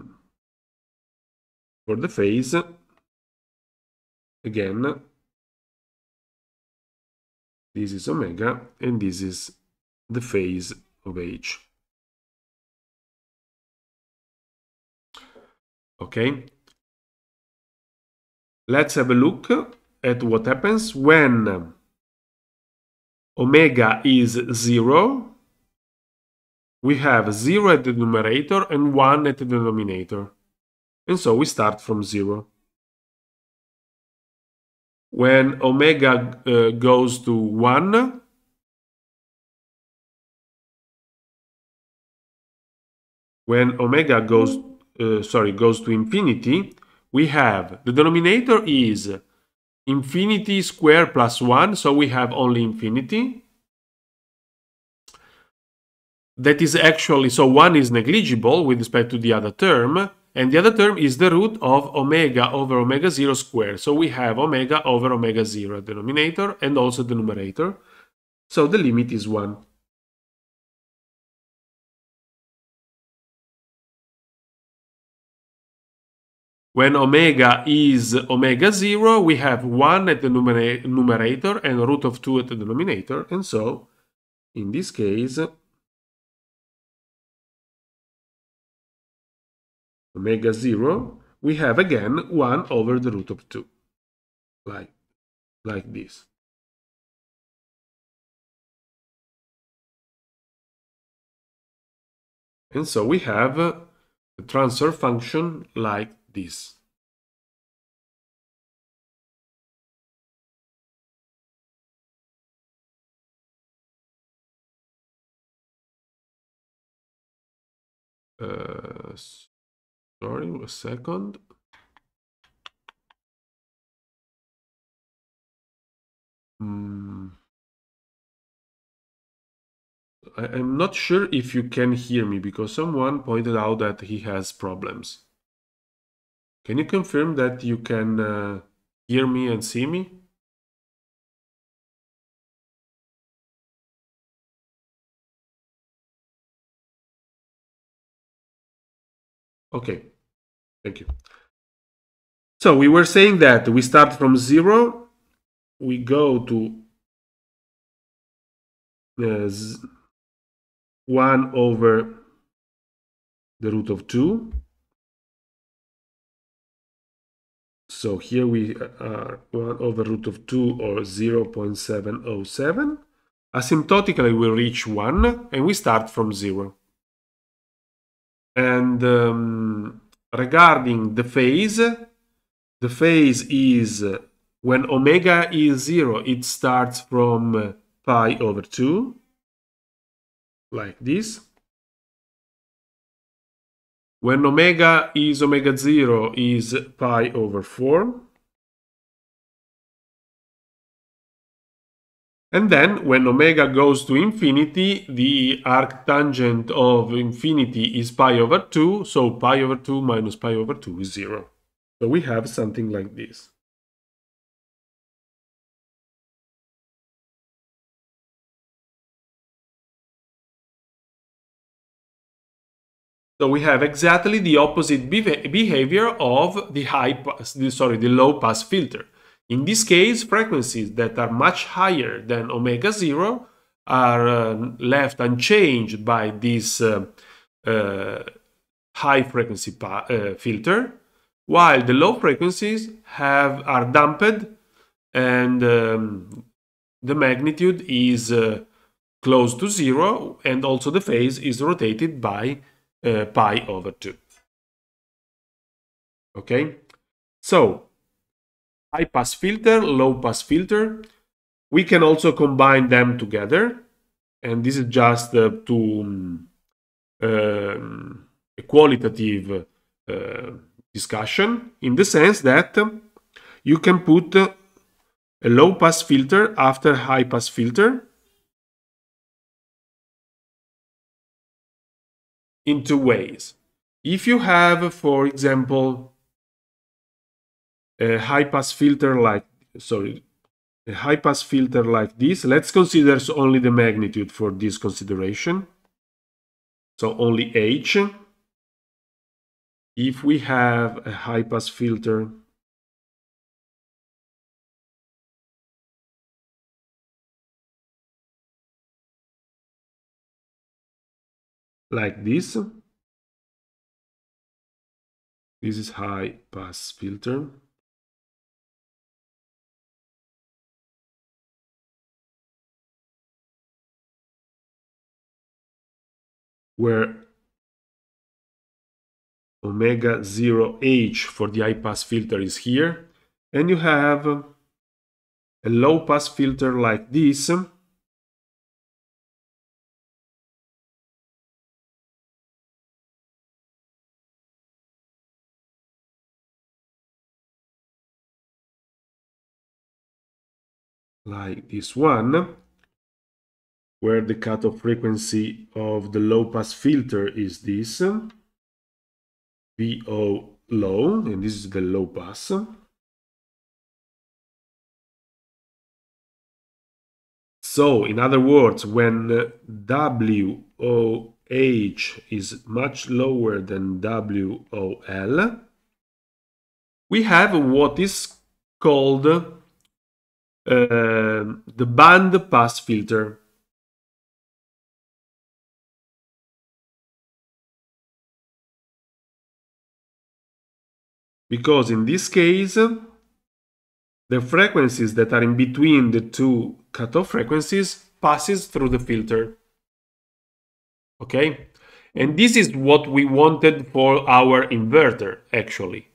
for the phase again this is omega, and this is the phase of H. Okay, let's have a look at what happens when omega is 0. We have 0 at the numerator and 1 at the denominator. And so we start from 0 when omega uh, goes to 1, when omega goes, uh, sorry, goes to infinity, we have the denominator is infinity square plus 1, so we have only infinity. That is actually, so 1 is negligible with respect to the other term, and the other term is the root of omega over omega 0 squared. So we have omega over omega 0 denominator and also the numerator. So the limit is 1. When omega is omega 0, we have 1 at the numerator and root of 2 at the denominator. And so, in this case, omega 0, we have again 1 over the root of 2, like, like this. And so we have a transfer function like this. Uh, Sorry, a second. Hmm. I, am not sure if you can hear me because someone pointed out that he has problems. Can you confirm that you can uh, hear me and see me? Okay. Thank you. So we were saying that we start from zero, we go to uh, 1 over the root of 2. So here we are uh, uh, 1 over root of 2 or 0 0.707. Asymptotically we reach 1 and we start from 0. And um, regarding the phase, the phase is when omega is 0, it starts from pi over 2, like this. When omega is omega 0 is pi over 4. And then when omega goes to infinity, the arctangent of infinity is pi over 2, so pi over 2 minus pi over 2 is 0. So we have something like this. So we have exactly the opposite behavior of the high pass, sorry, the low pass filter. In this case, frequencies that are much higher than omega 0 are uh, left unchanged by this uh, uh, high frequency uh, filter, while the low frequencies have are damped and um, the magnitude is uh, close to zero and also the phase is rotated by uh, pi over 2. Okay, so high pass filter, low pass filter. We can also combine them together. And this is just uh, to um, um, a qualitative uh, discussion in the sense that you can put a low pass filter after high pass filter in two ways. If you have, for example, a high pass filter like sorry a high pass filter like this let's consider only the magnitude for this consideration so only h if we have a high pass filter like this this is high pass filter where omega 0h for the high pass filter is here and you have a low pass filter like this like this one where the cutoff frequency of the low pass filter is this, VO low, and this is the low pass. So, in other words, when WOH is much lower than WOL, we have what is called uh, the band pass filter. because in this case the frequencies that are in between the two cutoff frequencies passes through the filter okay and this is what we wanted for our inverter actually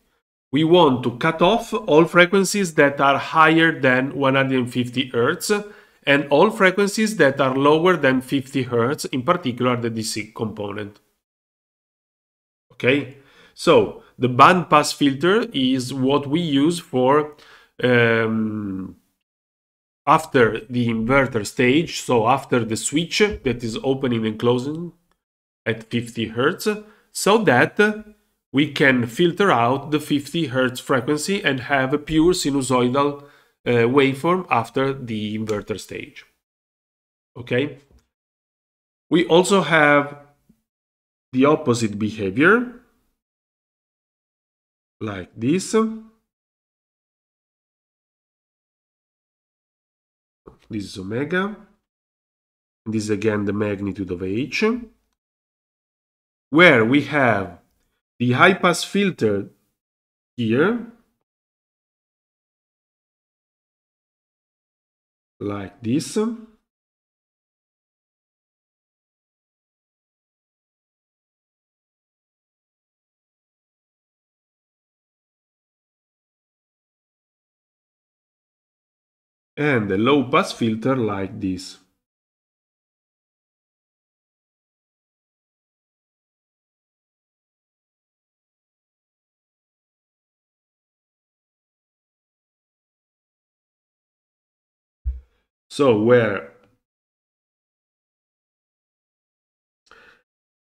we want to cut off all frequencies that are higher than 150 hertz and all frequencies that are lower than 50 hertz. in particular the DC component. Okay, so the bandpass filter is what we use for um, after the inverter stage, so after the switch that is opening and closing at 50 Hz, so that we can filter out the 50 Hz frequency and have a pure sinusoidal uh, waveform after the inverter stage. Okay? We also have the opposite behavior like this. This is omega. This is again the magnitude of H, where we have the high pass filter here, like this. and a low pass filter like this. So where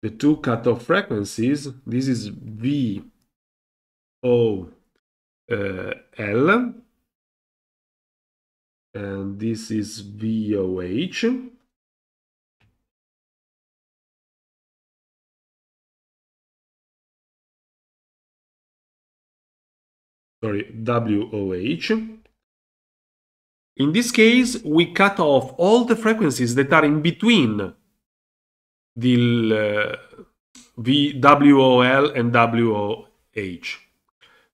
the two cutoff frequencies, this is V O uh, L and this is VOH. Sorry, WOH. In this case, we cut off all the frequencies that are in between the uh, VWOL and WOH.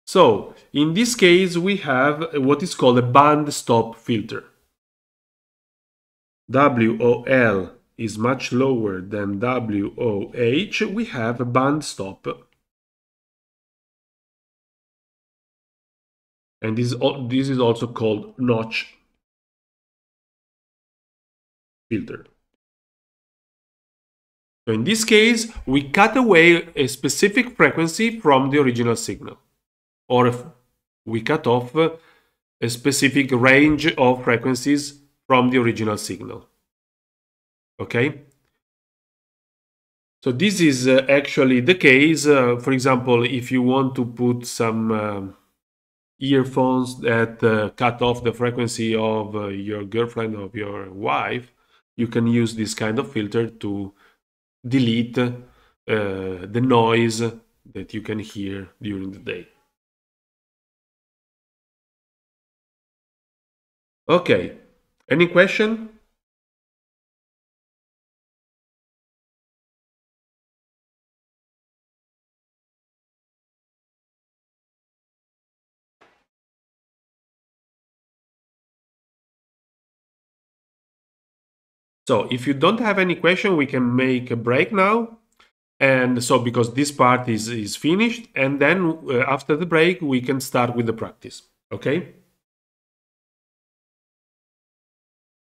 So in this case, we have what is called a band stop filter. WOL is much lower than WOH, we have a band stop. And this, this is also called notch filter. So in this case, we cut away a specific frequency from the original signal or if we cut off a specific range of frequencies from the original signal. Okay? So this is uh, actually the case. Uh, for example, if you want to put some uh, earphones that uh, cut off the frequency of uh, your girlfriend of your wife, you can use this kind of filter to delete the noise that you can hear during the day. Okay, any question? So if you don't have any question, we can make a break now. And so because this part is, is finished, and then uh, after the break, we can start with the practice, okay?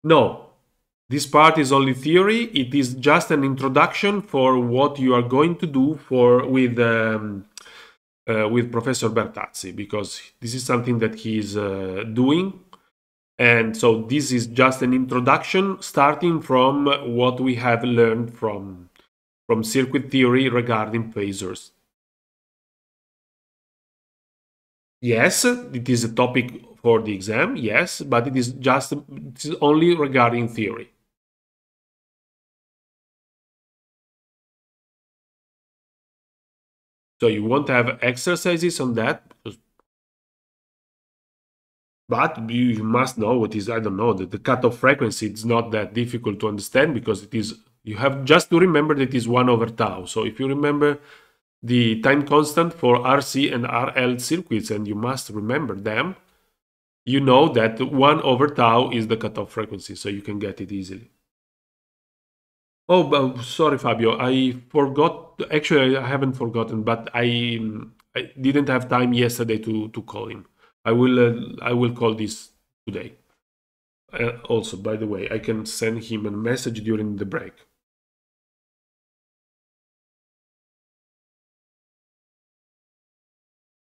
No, this part is only theory. It is just an introduction for what you are going to do for with um, uh, with Professor Bertazzi because this is something that he is uh, doing. And so this is just an introduction starting from what we have learned from, from circuit theory regarding phasers. Yes, it is a topic for the exam, yes, but it is just it is only regarding theory. So you won't have exercises on that, but you must know what is, I don't know, the, the cutoff frequency It's not that difficult to understand because it is, you have just to remember that it is 1 over tau. So if you remember the time constant for RC and RL circuits, and you must remember them, you know that 1 over tau is the cutoff frequency, so you can get it easily. Oh, sorry, Fabio, I forgot, actually, I haven't forgotten, but I, I didn't have time yesterday to, to call him. I will, uh, I will call this today. Uh, also, by the way, I can send him a message during the break.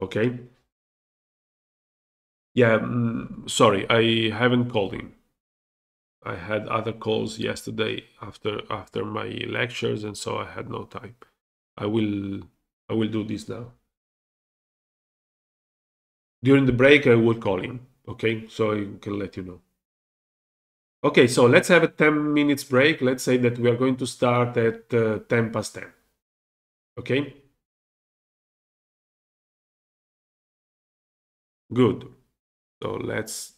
Okay. Yeah, mm, sorry, I haven't called him. I had other calls yesterday after after my lectures, and so I had no time. I will I will do this now. During the break, I will call him. Okay, so I can let you know. Okay, so let's have a 10 minutes break. Let's say that we are going to start at uh, 10 past 10. Okay. Good. So let's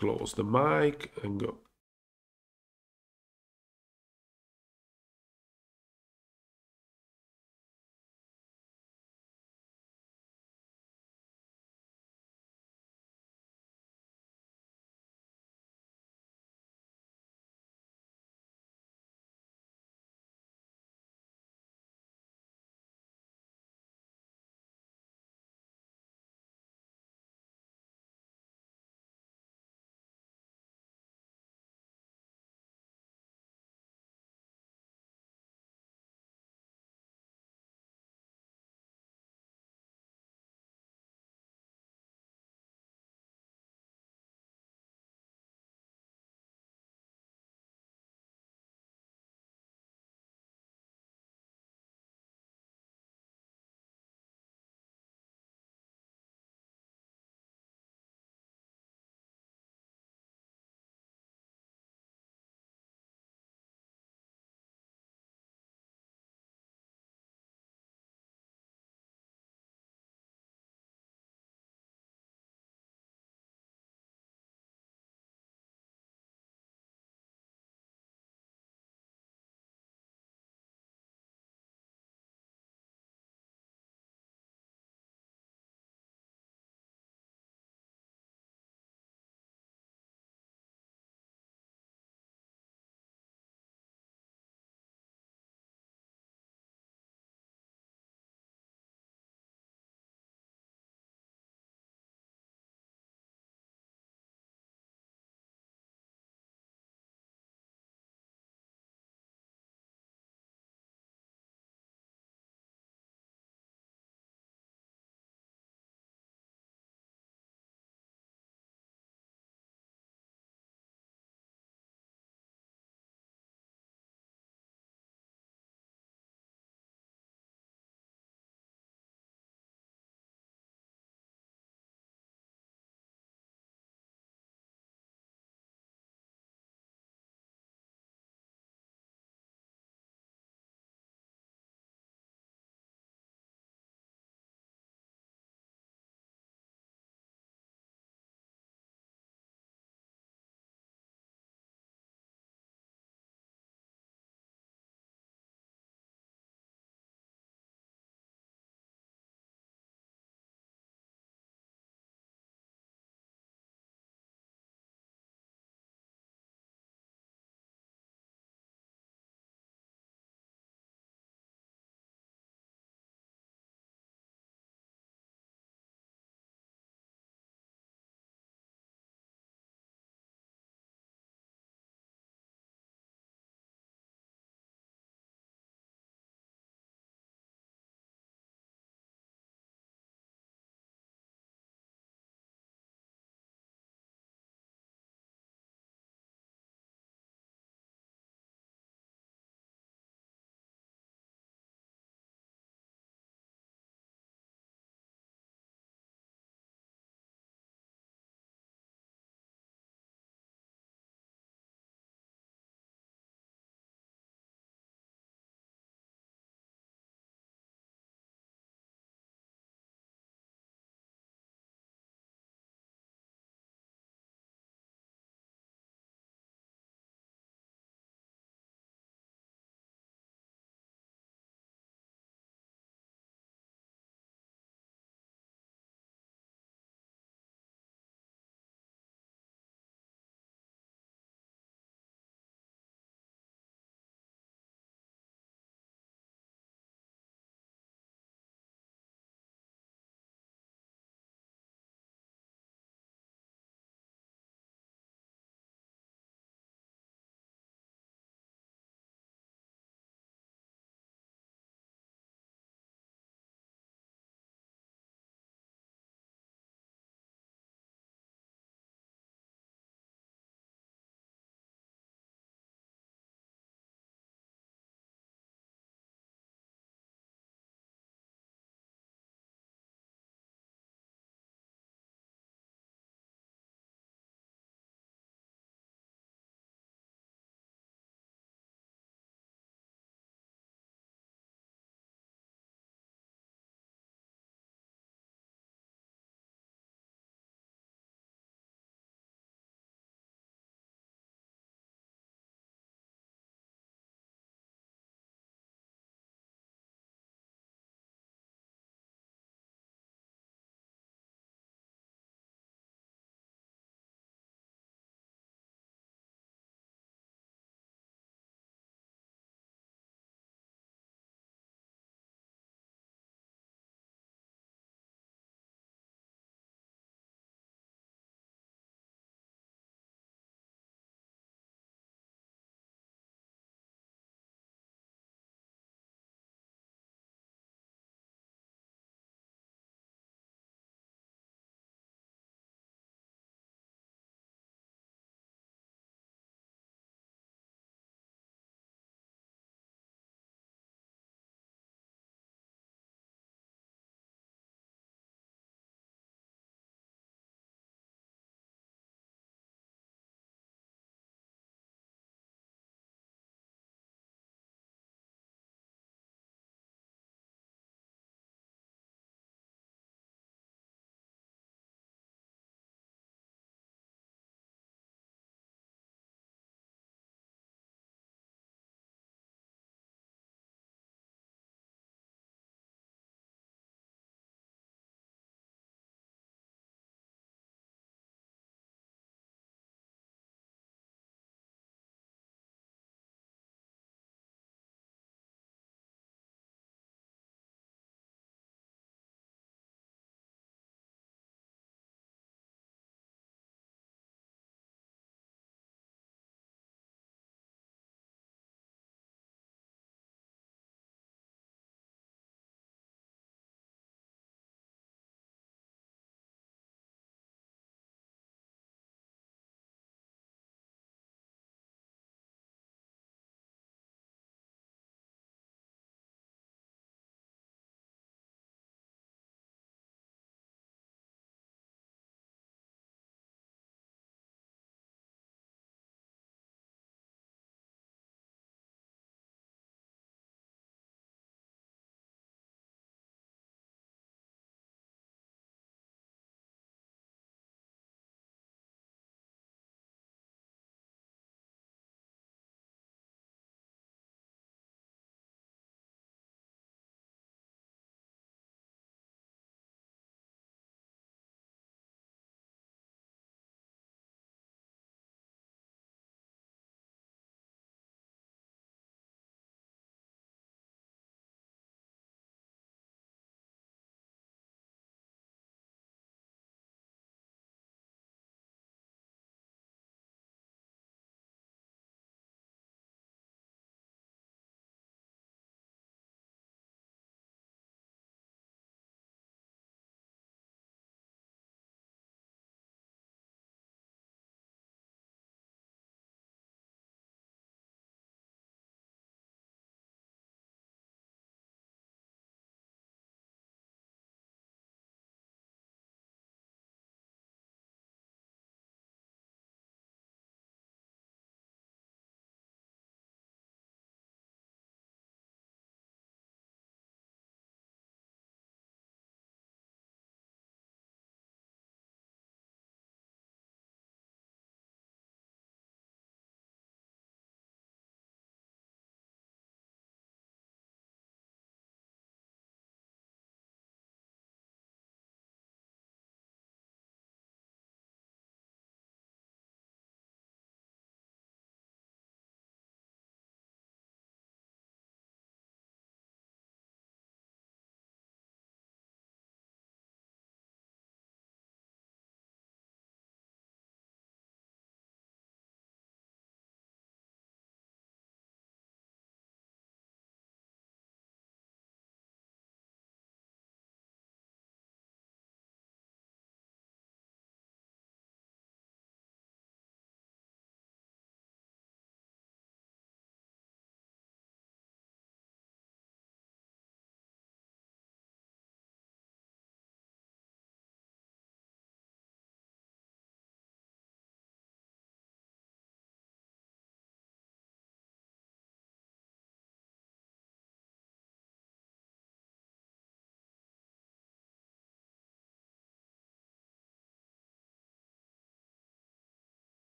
close the mic and go.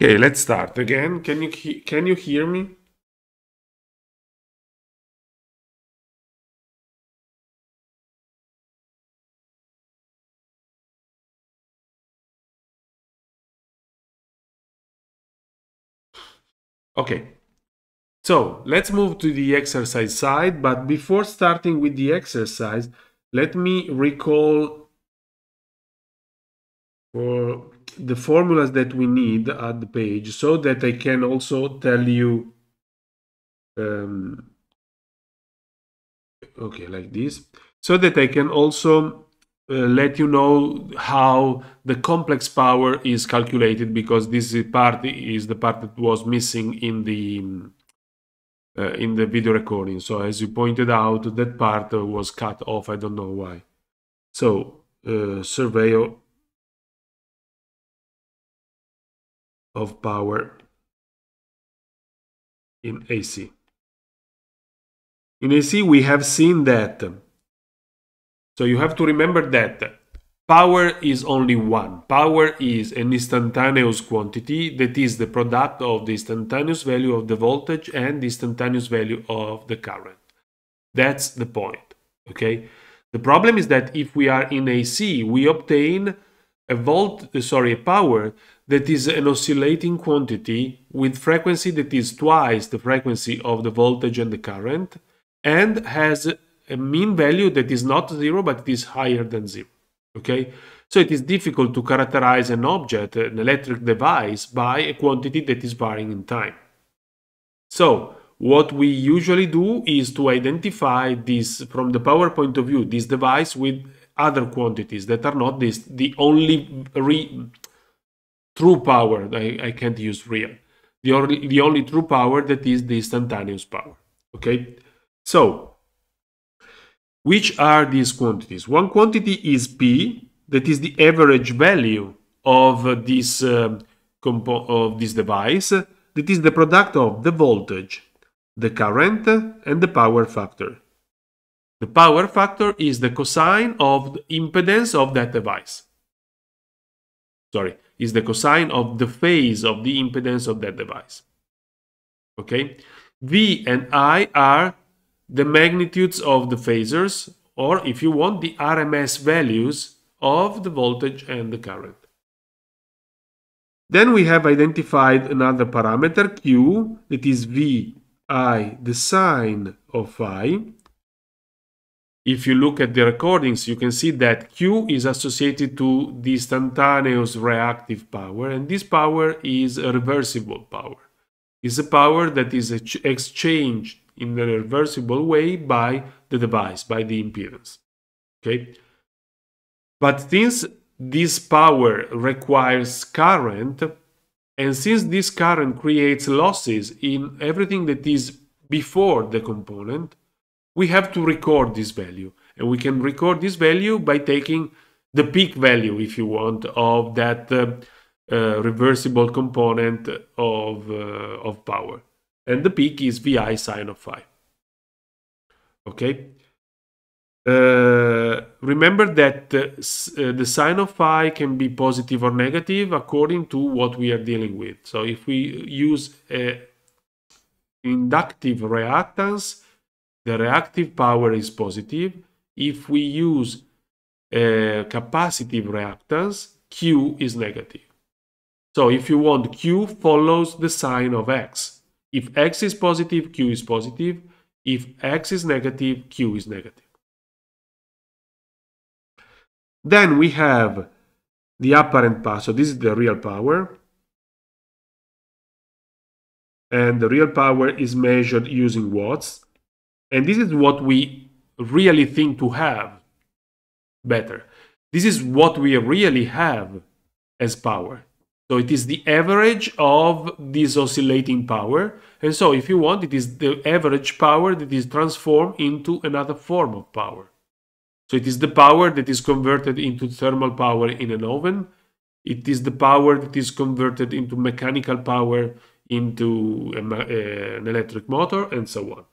Okay, let's start again. Can you can you hear me? Okay. So let's move to the exercise side, but before starting with the exercise, let me recall for the formulas that we need at the page so that I can also tell you um, okay like this so that I can also uh, let you know how the complex power is calculated because this part is the part that was missing in the uh, in the video recording so as you pointed out that part was cut off I don't know why so uh, surveyor of power in AC. In AC, we have seen that. So you have to remember that power is only one. Power is an instantaneous quantity that is the product of the instantaneous value of the voltage and the instantaneous value of the current. That's the point, okay? The problem is that if we are in AC, we obtain a volt, uh, sorry, a power that is an oscillating quantity with frequency that is twice the frequency of the voltage and the current and has a mean value that is not zero but it is higher than zero okay so it is difficult to characterize an object an electric device by a quantity that is varying in time so what we usually do is to identify this from the power point of view this device with other quantities that are not this, the only re, true power, I, I can't use real, the only, the only true power that is the instantaneous power, okay? So, which are these quantities? One quantity is P, that is the average value of this, uh, of this device, that is the product of the voltage, the current, and the power factor. The power factor is the cosine of the impedance of that device. Sorry, is the cosine of the phase of the impedance of that device. Okay? V and I are the magnitudes of the phasors, or if you want, the RMS values of the voltage and the current. Then we have identified another parameter Q, that is VI, the sine of phi, if you look at the recordings, you can see that Q is associated to the instantaneous reactive power, and this power is a reversible power. It's a power that is exchanged in a reversible way by the device, by the impedance. Okay? But since this power requires current, and since this current creates losses in everything that is before the component, we have to record this value. And we can record this value by taking the peak value, if you want, of that uh, uh, reversible component of, uh, of power. And the peak is Vi sine of phi. Okay? Uh, remember that uh, uh, the sine of phi can be positive or negative according to what we are dealing with. So if we use inductive reactance, the reactive power is positive. If we use uh, capacitive reactance, Q is negative. So if you want Q follows the sign of X. If X is positive, Q is positive. If X is negative, Q is negative. Then we have the apparent power. So this is the real power. And the real power is measured using watts. And this is what we really think to have better. This is what we really have as power. So it is the average of this oscillating power. And so if you want, it is the average power that is transformed into another form of power. So it is the power that is converted into thermal power in an oven. It is the power that is converted into mechanical power into a, uh, an electric motor and so on.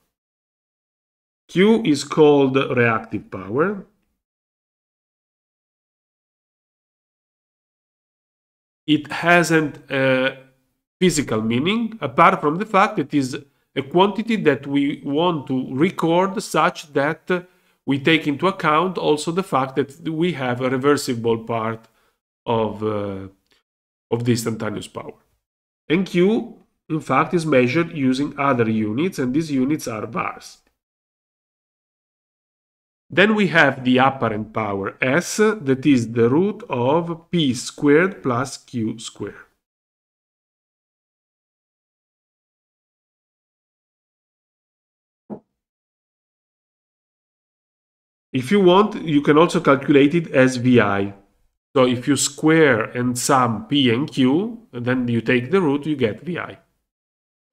Q is called reactive power. It hasn't a physical meaning, apart from the fact that it is a quantity that we want to record such that we take into account also the fact that we have a reversible part of, uh, of the instantaneous power. And Q, in fact, is measured using other units, and these units are bars. Then we have the apparent power S that is the root of P squared plus Q squared. If you want, you can also calculate it as VI. So if you square and sum P and Q, then you take the root, you get VI.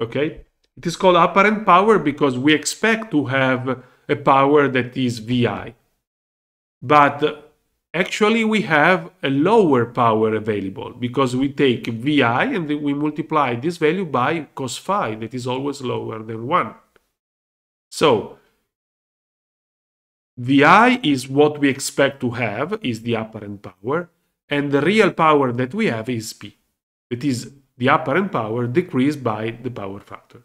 Okay? It is called apparent power because we expect to have a power that is Vi. But actually we have a lower power available because we take Vi and we multiply this value by cos phi that is always lower than 1. So Vi is what we expect to have is the apparent power and the real power that we have is P. That is the apparent power decreased by the power factor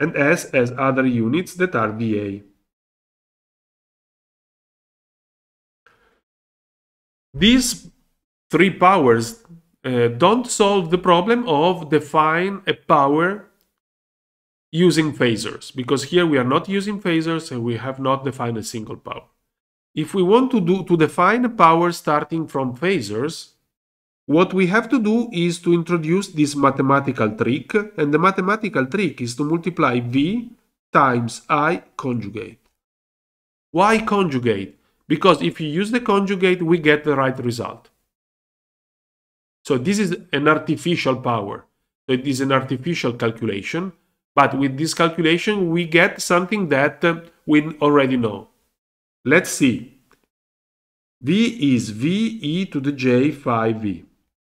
and S as other units that are VA. These three powers uh, don't solve the problem of define a power using phasers because here we are not using phasers and we have not defined a single power. If we want to do to define a power starting from phasers, what we have to do is to introduce this mathematical trick, and the mathematical trick is to multiply V times I conjugate. Why conjugate? Because if you use the conjugate, we get the right result. So this is an artificial power. it is an artificial calculation, but with this calculation, we get something that uh, we already know. Let's see. V is VE to the J 5V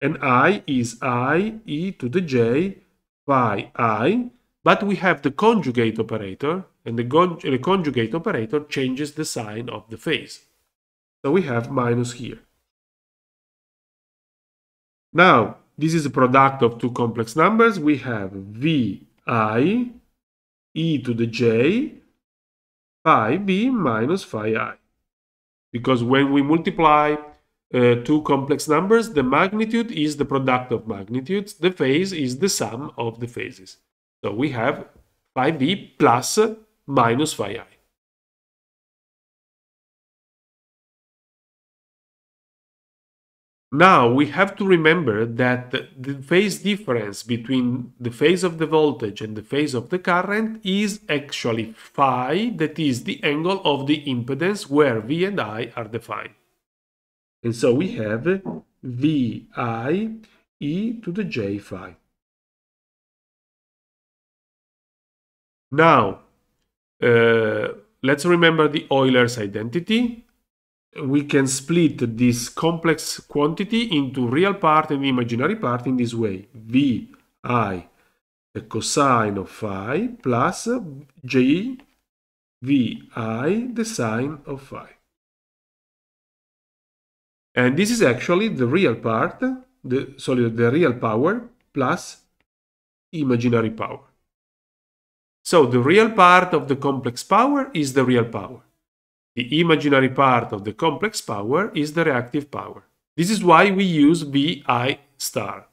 and i is i e to the j by i, but we have the conjugate operator, and the, con the conjugate operator changes the sign of the phase. So we have minus here. Now, this is a product of two complex numbers. We have vi to the j phi b minus phi i. Because when we multiply uh, two complex numbers, the magnitude is the product of magnitudes, the phase is the sum of the phases. So we have phi b plus minus i. Now we have to remember that the phase difference between the phase of the voltage and the phase of the current is actually phi, that is the angle of the impedance where V and I are defined. And so we have VI e to the j phi. Now, uh, let's remember the Euler's identity. We can split this complex quantity into real part and imaginary part in this way. VI, the cosine of phi, plus VI the sine of phi. And this is actually the real part, the, sorry, the real power plus imaginary power. So the real part of the complex power is the real power. The imaginary part of the complex power is the reactive power. This is why we use BI star,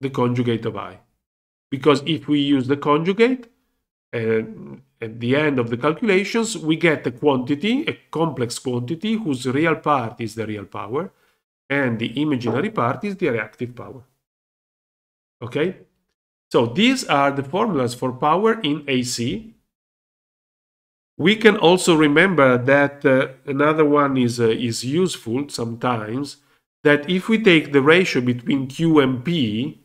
the conjugate of I. Because if we use the conjugate, uh, at the end of the calculations, we get a quantity, a complex quantity, whose real part is the real power, and the imaginary part is the reactive power. Okay? So these are the formulas for power in AC. We can also remember that uh, another one is, uh, is useful sometimes, that if we take the ratio between Q and P,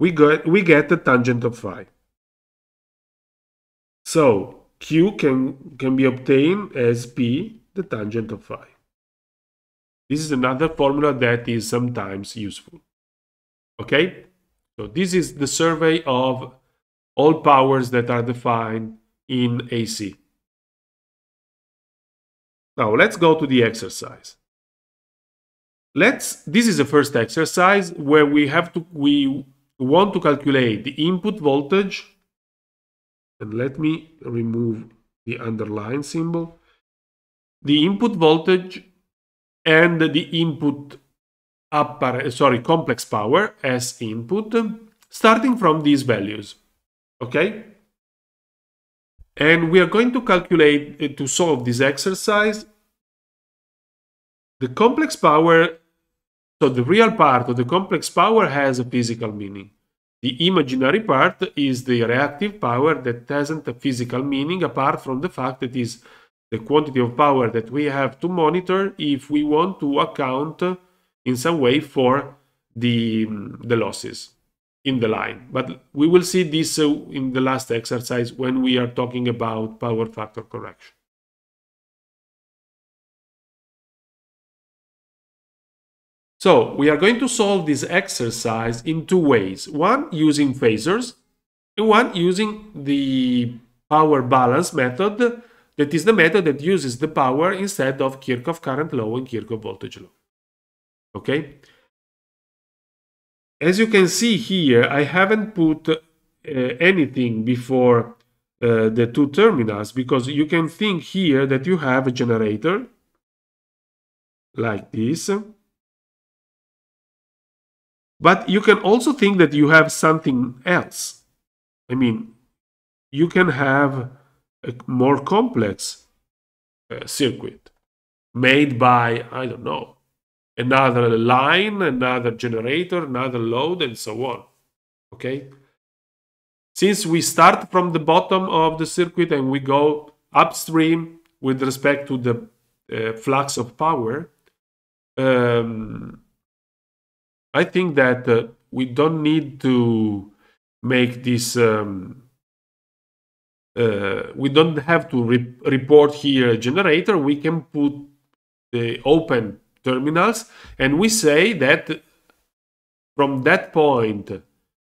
we get, we get the tangent of phi. So q can, can be obtained as p, the tangent of phi. This is another formula that is sometimes useful. Okay? So this is the survey of all powers that are defined in AC. Now let's go to the exercise. Let's, this is the first exercise where we have to, we we want to calculate the input voltage and let me remove the underline symbol the input voltage and the input upper sorry complex power as input starting from these values okay and we are going to calculate uh, to solve this exercise the complex power so the real part of the complex power has a physical meaning. The imaginary part is the reactive power that hasn't a physical meaning apart from the fact that is the quantity of power that we have to monitor if we want to account in some way for the, the losses in the line. But we will see this uh, in the last exercise when we are talking about power factor correction. So we are going to solve this exercise in two ways. One using phasers and one using the power balance method that is the method that uses the power instead of Kirchhoff current law and Kirchhoff voltage law. Okay? As you can see here, I haven't put uh, anything before uh, the two terminals because you can think here that you have a generator like this but you can also think that you have something else. I mean, you can have a more complex uh, circuit made by, I don't know, another line, another generator, another load, and so on. Okay? Since we start from the bottom of the circuit and we go upstream with respect to the uh, flux of power, um, I think that uh, we don't need to make this. Um, uh, we don't have to re report here a generator. We can put the open terminals, and we say that from that point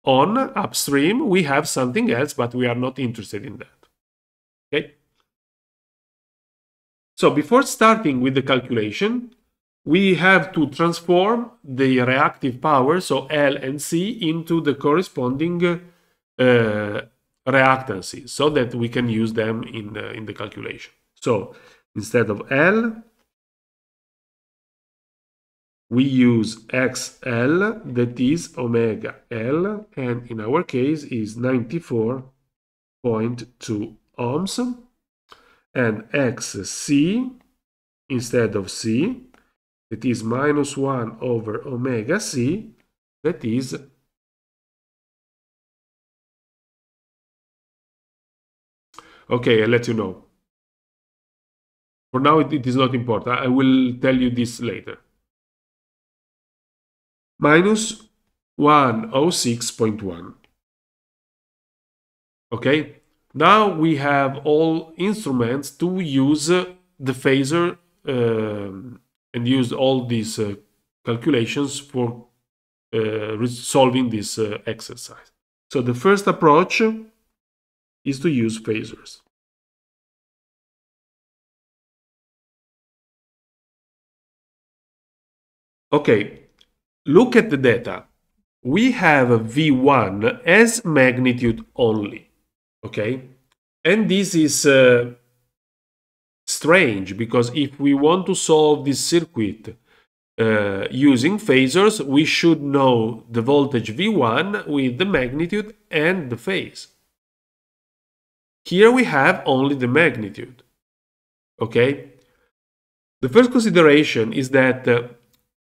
on upstream we have something else, but we are not interested in that. Okay. So before starting with the calculation, we have to transform the reactive power, so L and C, into the corresponding uh, reactances so that we can use them in the, in the calculation. So instead of L, we use XL that is omega L and in our case is 94.2 ohms and XC instead of C that is minus 1 over omega c, that is Okay, I'll let you know. For now, it, it is not important. I will tell you this later. Minus 106.1. Okay, now we have all instruments to use the phaser um, and use all these uh, calculations for uh, solving this uh, exercise. So the first approach is to use phasers. Okay, look at the data. We have V1 as magnitude only, okay? And this is uh, strange because if we want to solve this circuit uh, using phasors, we should know the voltage V1 with the magnitude and the phase. Here we have only the magnitude. Okay? The first consideration is that uh,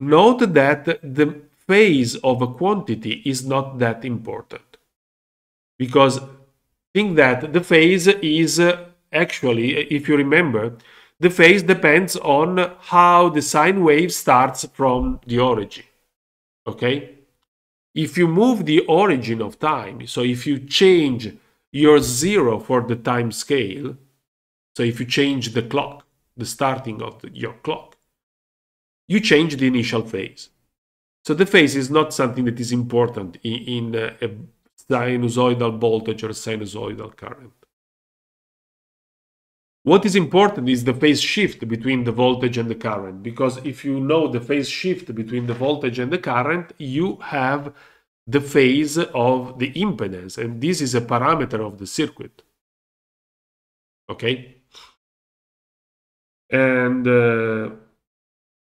note that the phase of a quantity is not that important because think that the phase is uh, actually, if you remember, the phase depends on how the sine wave starts from the origin. Okay? If you move the origin of time, so if you change your zero for the time scale, so if you change the clock, the starting of the, your clock, you change the initial phase. So the phase is not something that is important in, in a, a sinusoidal voltage or sinusoidal current. What is important is the phase shift between the voltage and the current, because if you know the phase shift between the voltage and the current, you have the phase of the impedance, and this is a parameter of the circuit. Okay? And uh,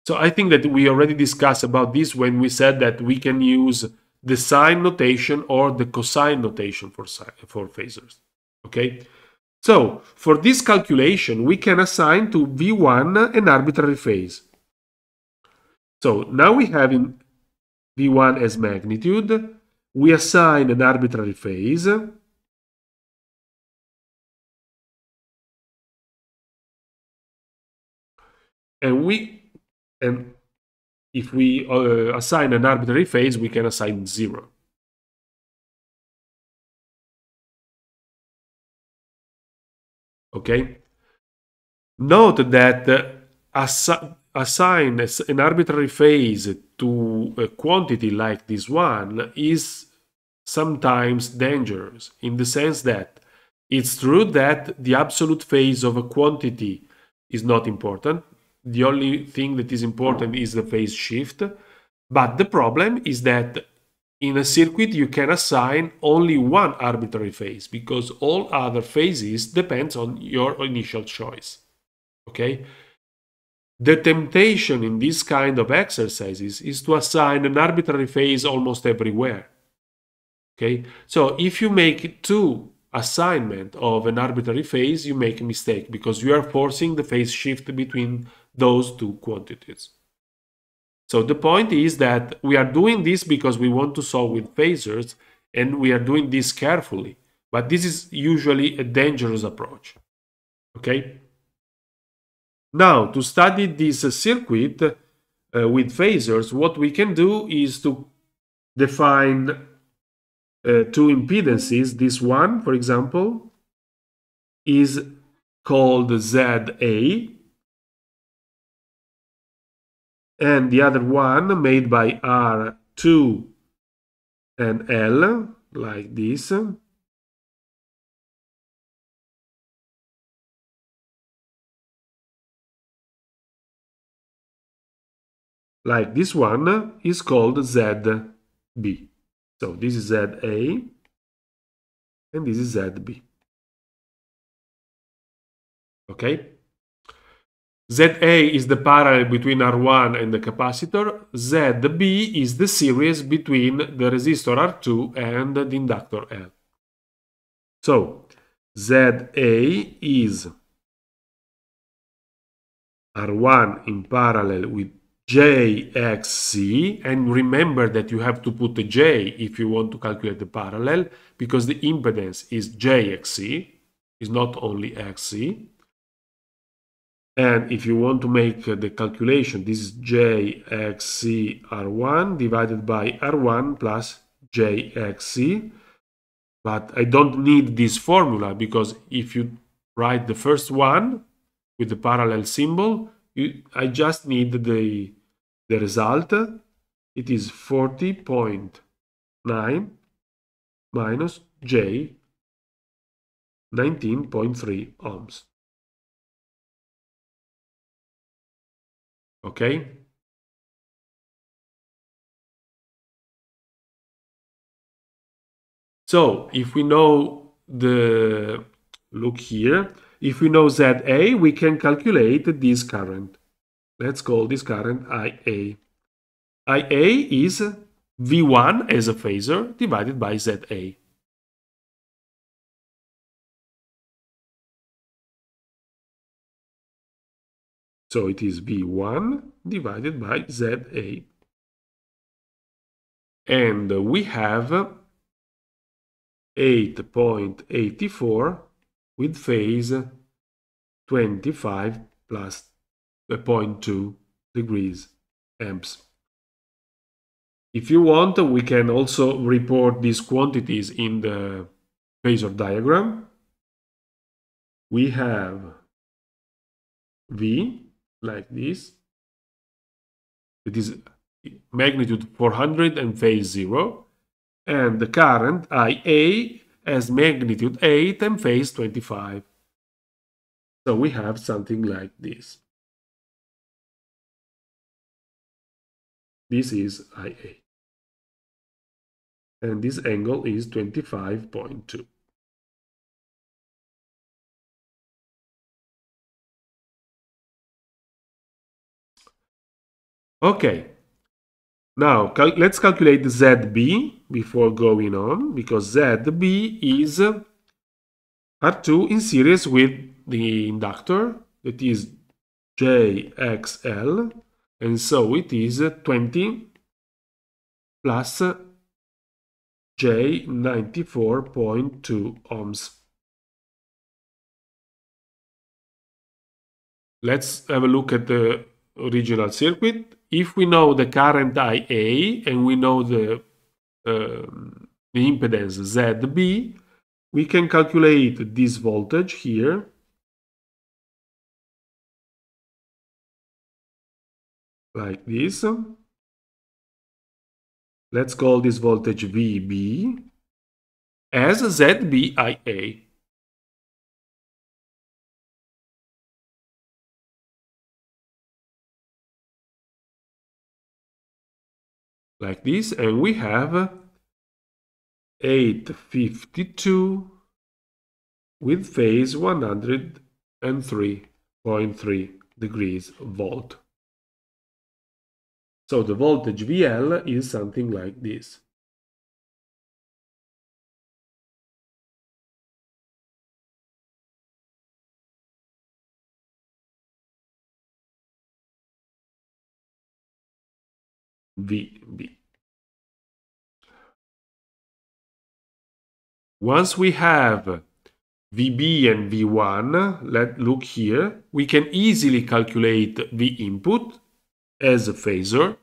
so I think that we already discussed about this when we said that we can use the sine notation or the cosine notation for, for phasers. Okay? So, for this calculation, we can assign to V1 an arbitrary phase. So, now we have in V1 as magnitude, we assign an arbitrary phase, and we and if we uh, assign an arbitrary phase, we can assign zero. okay? Note that uh, assign an arbitrary phase to a quantity like this one is sometimes dangerous in the sense that it's true that the absolute phase of a quantity is not important. The only thing that is important is the phase shift. But the problem is that in a circuit, you can assign only one arbitrary phase because all other phases depends on your initial choice. Okay? The temptation in this kind of exercises is to assign an arbitrary phase almost everywhere. Okay? So if you make two assignment of an arbitrary phase, you make a mistake because you are forcing the phase shift between those two quantities. So the point is that we are doing this because we want to solve with phasers and we are doing this carefully. But this is usually a dangerous approach. Okay. Now, to study this uh, circuit uh, with phasers, what we can do is to define uh, two impedances. This one, for example, is called ZA, and the other one made by R2 and L, like this. Like this one is called ZB. So this is ZA and this is ZB. Okay? ZA is the parallel between R1 and the capacitor, ZB is the series between the resistor R2 and the inductor L. So, ZA is R1 in parallel with JXC, and remember that you have to put a J if you want to calculate the parallel, because the impedance is JXC, is not only XC. And if you want to make uh, the calculation, this is jxc r1 divided by r1 plus jxc. But I don't need this formula because if you write the first one with the parallel symbol, you, I just need the, the result. It is 40.9 minus j 19.3 ohms. okay so if we know the look here if we know za we can calculate this current let's call this current ia ia is v1 as a phasor divided by za So it is V1 divided by ZA. And we have 8.84 with phase 25 plus 0.2 degrees amps. If you want, we can also report these quantities in the phasor diagram. We have V like this. It is magnitude 400 and phase 0. And the current IA has magnitude 8 and phase 25. So we have something like this. This is IA. And this angle is 25.2. Okay. Now, cal let's calculate ZB before going on, because ZB is R2 in series with the inductor, that is JXL, and so it is 20 plus J 94.2 ohms. Let's have a look at the original circuit if we know the current IA and we know the, um, the impedance ZB, we can calculate this voltage here. Like this. Let's call this voltage VB as ZBIA. like this and we have 852 with phase 103.3 degrees volt. So the voltage VL is something like this. VB. Once we have VB and V1, let look here, we can easily calculate the input as a phasor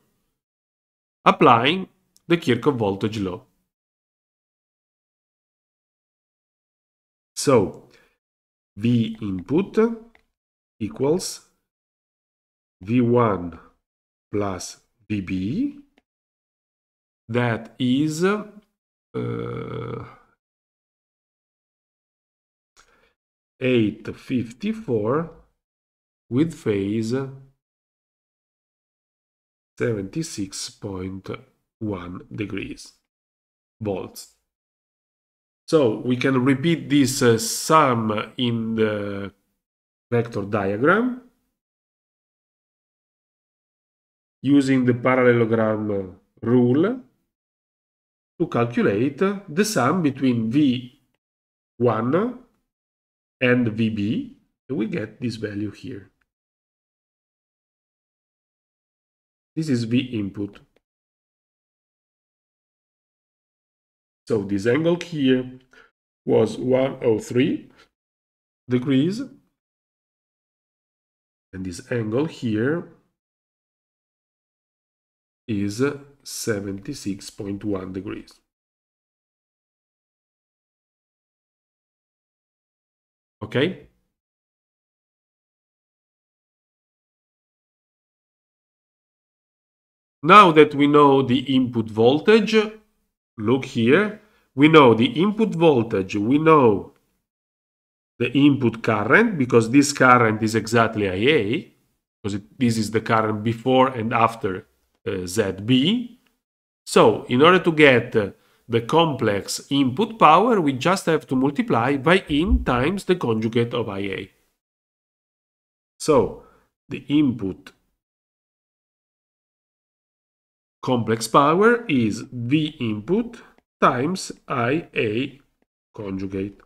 applying the Kirchhoff voltage law. So, V input equals V1 plus Bb that is uh, eight fifty four with phase seventy six point one degrees volts. So we can repeat this uh, sum in the vector diagram using the parallelogram rule to calculate the sum between V1 and VB, and we get this value here. This is V input. So this angle here was 103 degrees, and this angle here is 76.1 degrees. Okay? Now that we know the input voltage, look here, we know the input voltage, we know the input current, because this current is exactly IA, because it, this is the current before and after ZB. So in order to get the complex input power, we just have to multiply by in times the conjugate of IA. So the input complex power is V input times IA conjugate.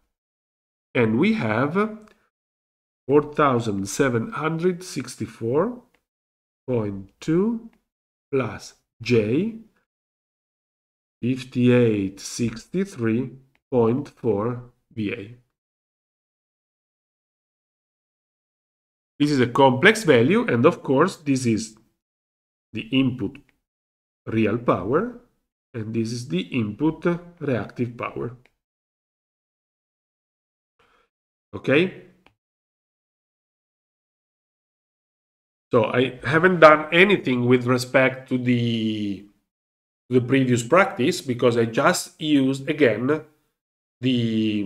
And we have 4764.2 plus J 5863.4 VA. This is a complex value and of course this is the input real power and this is the input reactive power. Okay? So I haven't done anything with respect to the, the previous practice because I just used again the,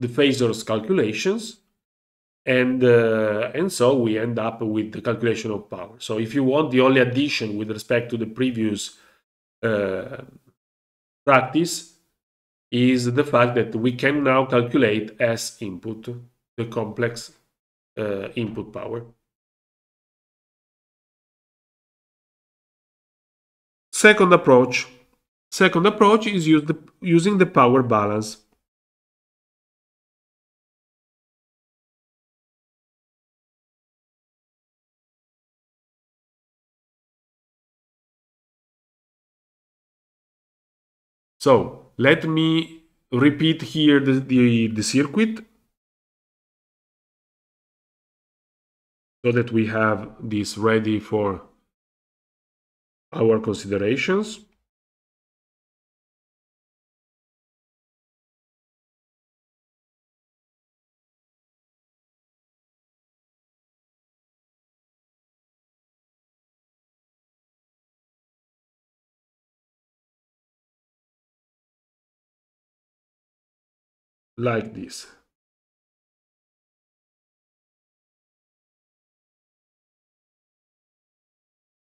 the phasors calculations and uh, and so we end up with the calculation of power. So if you want the only addition with respect to the previous uh, practice is the fact that we can now calculate as input the complex uh, input power. Second approach. Second approach is use the, using the power balance. So let me repeat here the, the, the circuit so that we have this ready for our considerations. like this.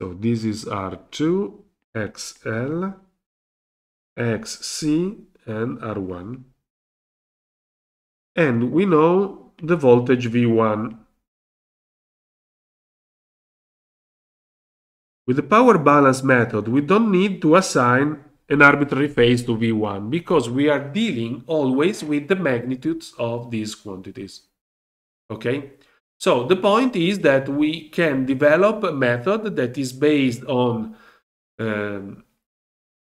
So this is R2, XL, XC, and R1. And we know the voltage V1. With the power balance method, we don't need to assign an arbitrary phase to V1 because we are dealing always with the magnitudes of these quantities. Okay? So the point is that we can develop a method that is based on um,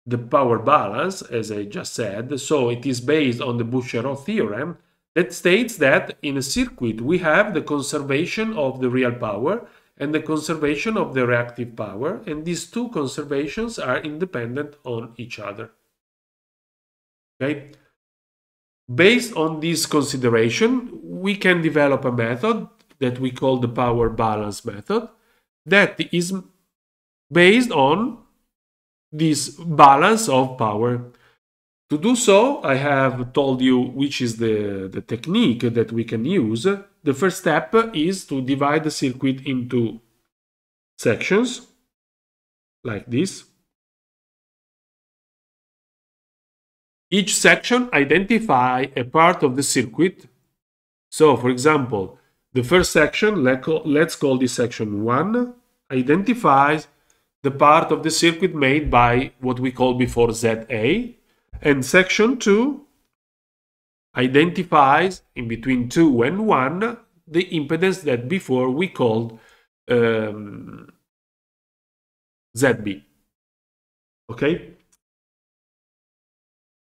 the power balance, as I just said. So it is based on the Boucheron theorem that states that in a circuit we have the conservation of the real power and the conservation of the reactive power, and these two conservations are independent on each other. Okay? Based on this consideration, we can develop a method that we call the power balance method that is based on this balance of power. To do so, I have told you which is the, the technique that we can use. The first step is to divide the circuit into sections, like this. Each section identify a part of the circuit. So, for example, the first section, let's call this section 1, identifies the part of the circuit made by what we called before ZA. And section 2 identifies in between 2 and 1 the impedance that before we called um, ZB. Okay?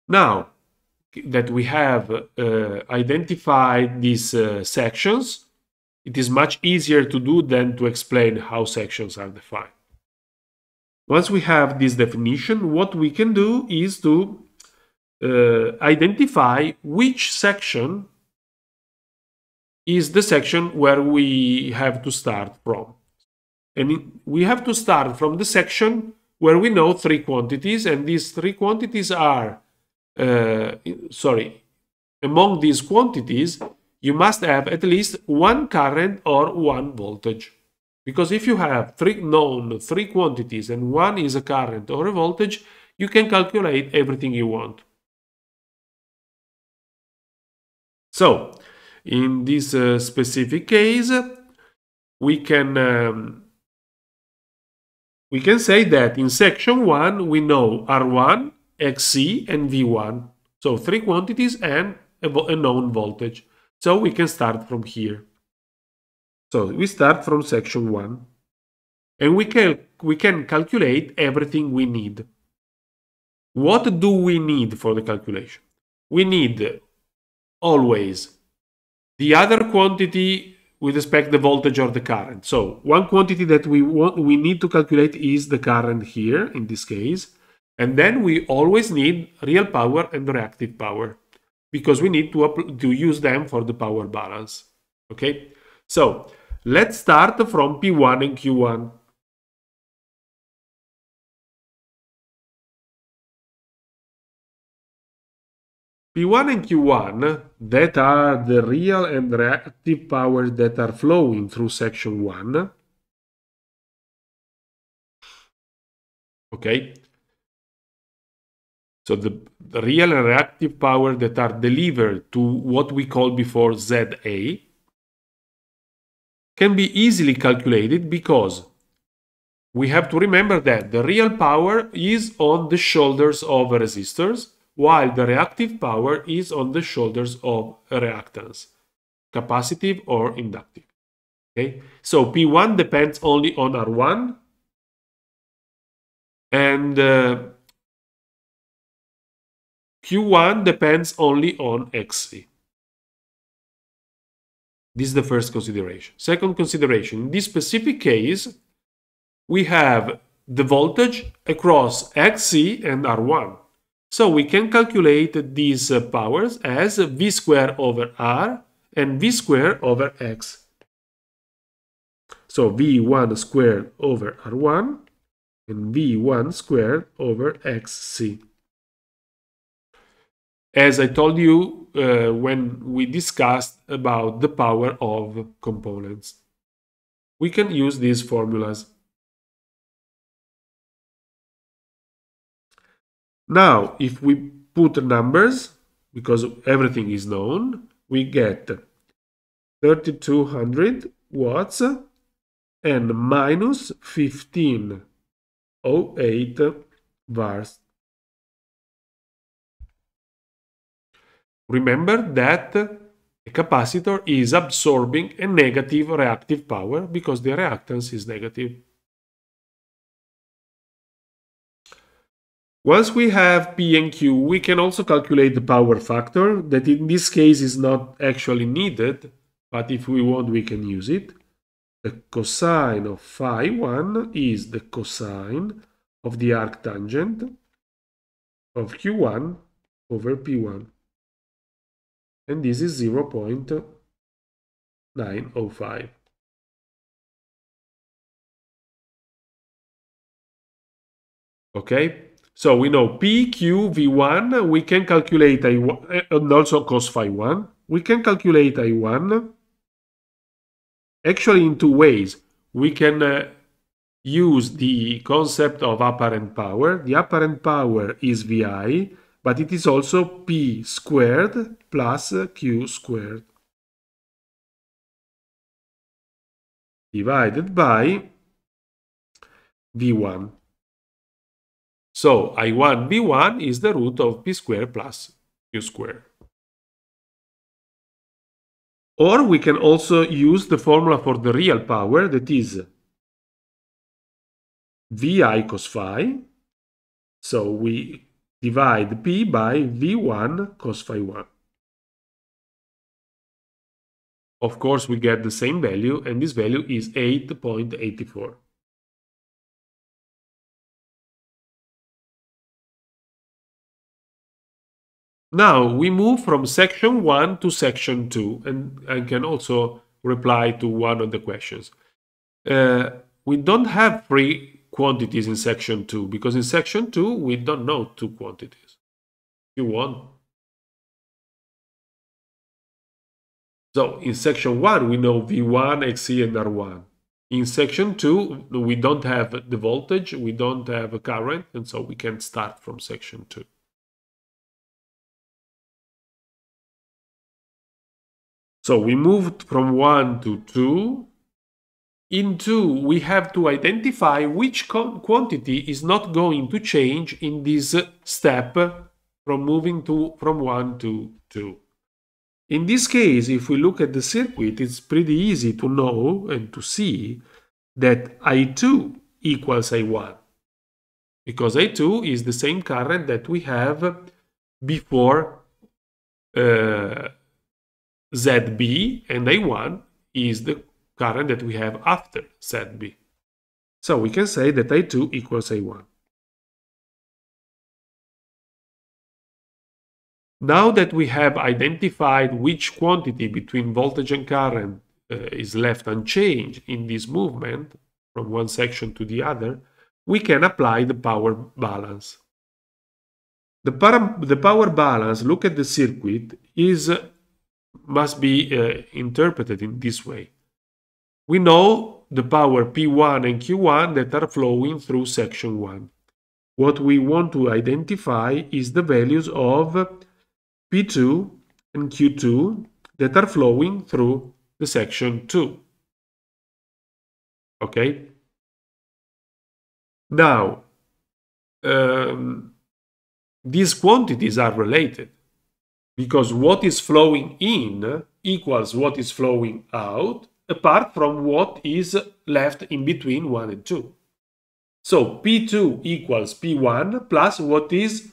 Now that we have uh, identified these uh, sections, it is much easier to do than to explain how sections are defined. Once we have this definition, what we can do is to uh, identify which section is the section where we have to start from. And we have to start from the section where we know three quantities, and these three quantities are, uh, sorry, among these quantities, you must have at least one current or one voltage. Because if you have three known three quantities and one is a current or a voltage, you can calculate everything you want. So, in this uh, specific case, we can um, we can say that in section 1 we know R1, XC and V1. So three quantities and a, a known voltage. So we can start from here. So we start from section 1 and we can, we can calculate everything we need. What do we need for the calculation? We need always the other quantity with respect the voltage or the current. So one quantity that we want we need to calculate is the current here in this case. And then we always need real power and reactive power because we need to, to use them for the power balance. Okay, so let's start from P1 and Q1. P1 and Q1 that are the real and reactive powers that are flowing through section 1. Okay, so the real and reactive power that are delivered to what we call before ZA can be easily calculated because we have to remember that the real power is on the shoulders of resistors, while the reactive power is on the shoulders of reactance, capacitive or inductive. Okay? So P1 depends only on R1, and uh, Q1 depends only on XC. This is the first consideration. Second consideration, in this specific case, we have the voltage across XC and R1. So we can calculate these uh, powers as V square over R and V square over X. So V1 squared over R1 and V1 squared over XC as I told you uh, when we discussed about the power of components. We can use these formulas. Now, if we put numbers, because everything is known, we get 3200 watts and minus 1508 bars Remember that a capacitor is absorbing a negative reactive power because the reactance is negative. Once we have P and Q, we can also calculate the power factor that in this case is not actually needed, but if we want, we can use it. The cosine of phi 1 is the cosine of the arctangent of Q1 over P1 and this is 0 0.905. Okay, so we know P, Q, V1, we can calculate I1, eh, and also cos phi 1. We can calculate I1 actually in two ways. We can uh, use the concept of apparent power. The apparent power is VI, but it is also p squared plus q squared divided by v1. So i1 v1 is the root of p squared plus q squared. Or we can also use the formula for the real power that is vi cos phi. So we Divide P by V1 cos phi 1. Of course, we get the same value, and this value is 8.84. Now we move from section 1 to section 2 and I can also reply to one of the questions. Uh, we don't have free quantities in section 2 because in section 2 we don't know two quantities q one so in section 1 we know v1 xc and r1 in section 2 we don't have the voltage we don't have a current and so we can start from section 2 so we moved from 1 to 2 in two, we have to identify which quantity is not going to change in this step from moving to from one to two. In this case, if we look at the circuit, it's pretty easy to know and to see that I2 equals I1 because I2 is the same current that we have before uh, ZB and I1 is the current that we have after set B. So we can say that A2 equals A1. Now that we have identified which quantity between voltage and current uh, is left unchanged in this movement from one section to the other, we can apply the power balance. The, the power balance, look at the circuit, is uh, must be uh, interpreted in this way we know the power P1 and Q1 that are flowing through section 1. What we want to identify is the values of P2 and Q2 that are flowing through the section 2. Okay? Now, um, these quantities are related because what is flowing in equals what is flowing out apart from what is left in between 1 and 2. So P2 equals P1 plus what is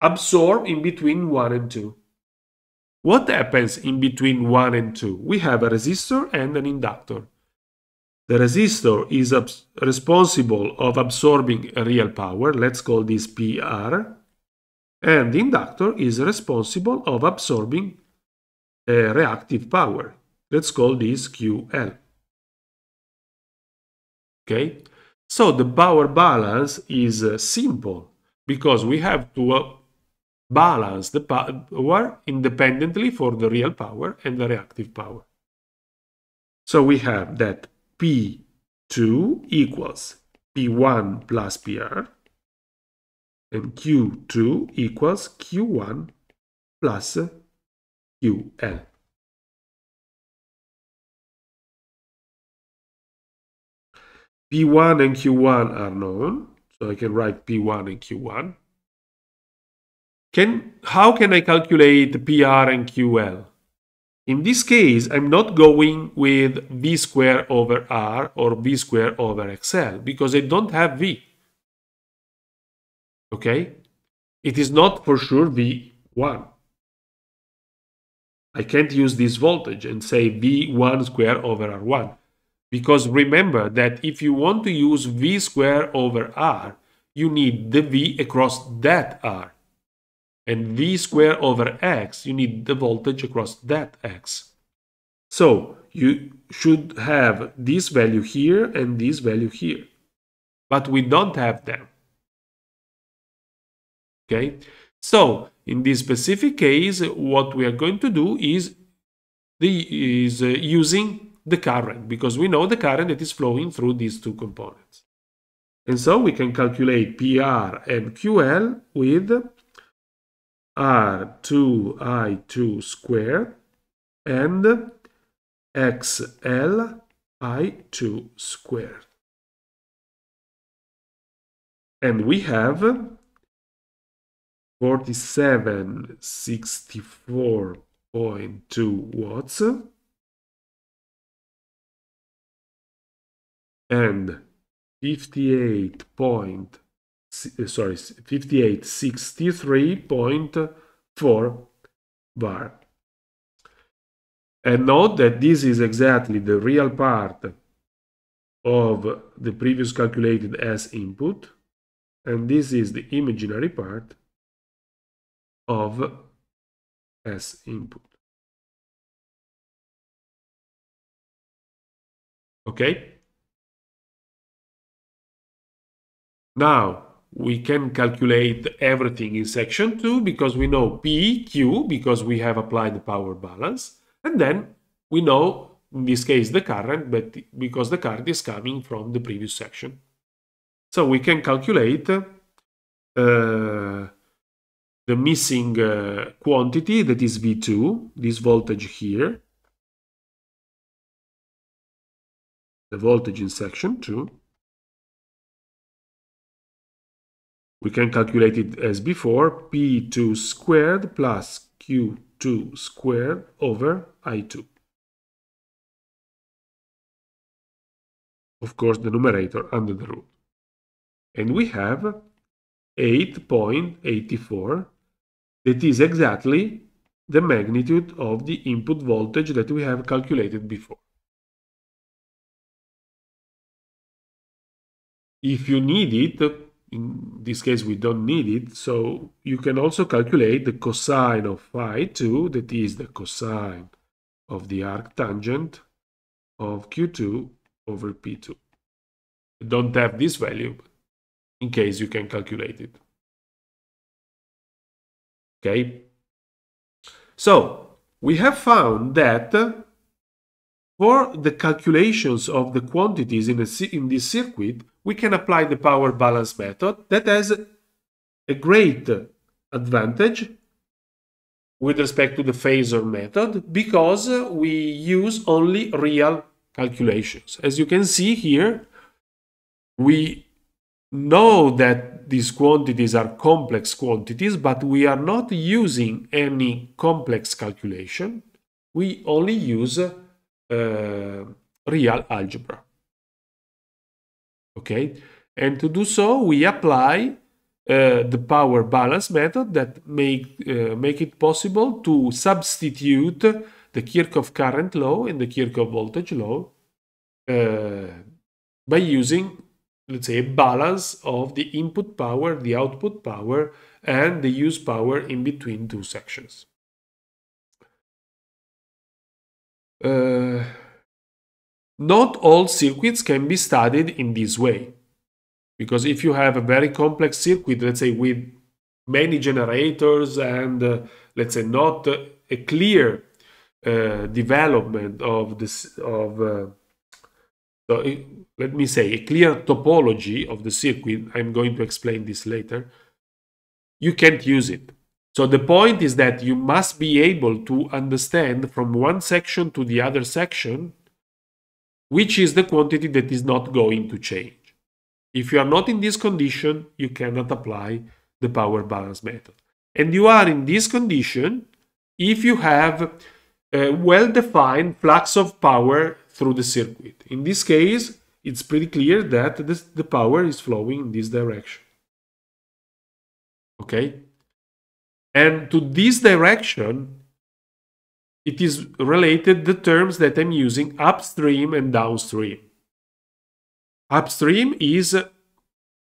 absorbed in between 1 and 2. What happens in between 1 and 2? We have a resistor and an inductor. The resistor is responsible of absorbing real power, let's call this PR, and the inductor is responsible of absorbing uh, reactive power, Let's call this QL. Okay, so the power balance is uh, simple because we have to uh, balance the power independently for the real power and the reactive power. So we have that P2 equals P1 plus PR and Q2 equals Q1 plus QL. P1 and Q1 are known. So I can write P1 and Q1. Can, how can I calculate PR and QL? In this case, I'm not going with V square over R or V square over XL because I don't have V. Okay? It is not for sure V1. I can't use this voltage and say V1 square over R1 because remember that if you want to use v square over r, you need the v across that r. And v square over x, you need the voltage across that x. So you should have this value here and this value here. But we don't have them. Okay? So in this specific case, what we are going to do is, the, is uh, using the current because we know the current that is flowing through these two components. And so we can calculate PR and QL with R2I2 squared and XLI2 squared. And we have 4764.2 watts and 58 point eh, sorry 5863.4 bar and note that this is exactly the real part of the previous calculated s input and this is the imaginary part of s input okay Now, we can calculate everything in section 2 because we know P, Q, because we have applied the power balance. And then we know, in this case, the current, but because the current is coming from the previous section. So we can calculate uh, the missing uh, quantity, that is V2, this voltage here, the voltage in section 2, we can calculate it as before, P2 squared plus Q2 squared over I2. Of course, the numerator under the root. And we have 8.84 that is exactly the magnitude of the input voltage that we have calculated before. If you need it, in this case we don't need it, so you can also calculate the cosine of phi 2, that is the cosine of the arc tangent of Q2 over P2. don't have this value, in case you can calculate it. Okay, so we have found that for the calculations of the quantities in, a, in this circuit, we can apply the power balance method that has a great advantage with respect to the phasor method because we use only real calculations. As you can see here, we know that these quantities are complex quantities, but we are not using any complex calculation. We only use Eh, real algebra. Okay, and to do so, we apply uh, the power balance method that make uh, make it possible to substitute the Kirchhoff current law and the Kirchhoff voltage law uh, by using let's say a balance of the input power, the output power, and the use power in between two sections. Uh, not all circuits can be studied in this way. Because if you have a very complex circuit, let's say with many generators and uh, let's say not a clear uh, development of this of uh, so it, uh, let me say a clear topology of the circuit i'm going to explain this later you can't use it so the point is that you must be able to understand from one section to the other section which is the quantity that is not going to change. If you are not in this condition, you cannot apply the power balance method. And you are in this condition if you have a well-defined flux of power through the circuit. In this case, it's pretty clear that this, the power is flowing in this direction. Okay? And to this direction, it is related the terms that I'm using upstream and downstream. Upstream is,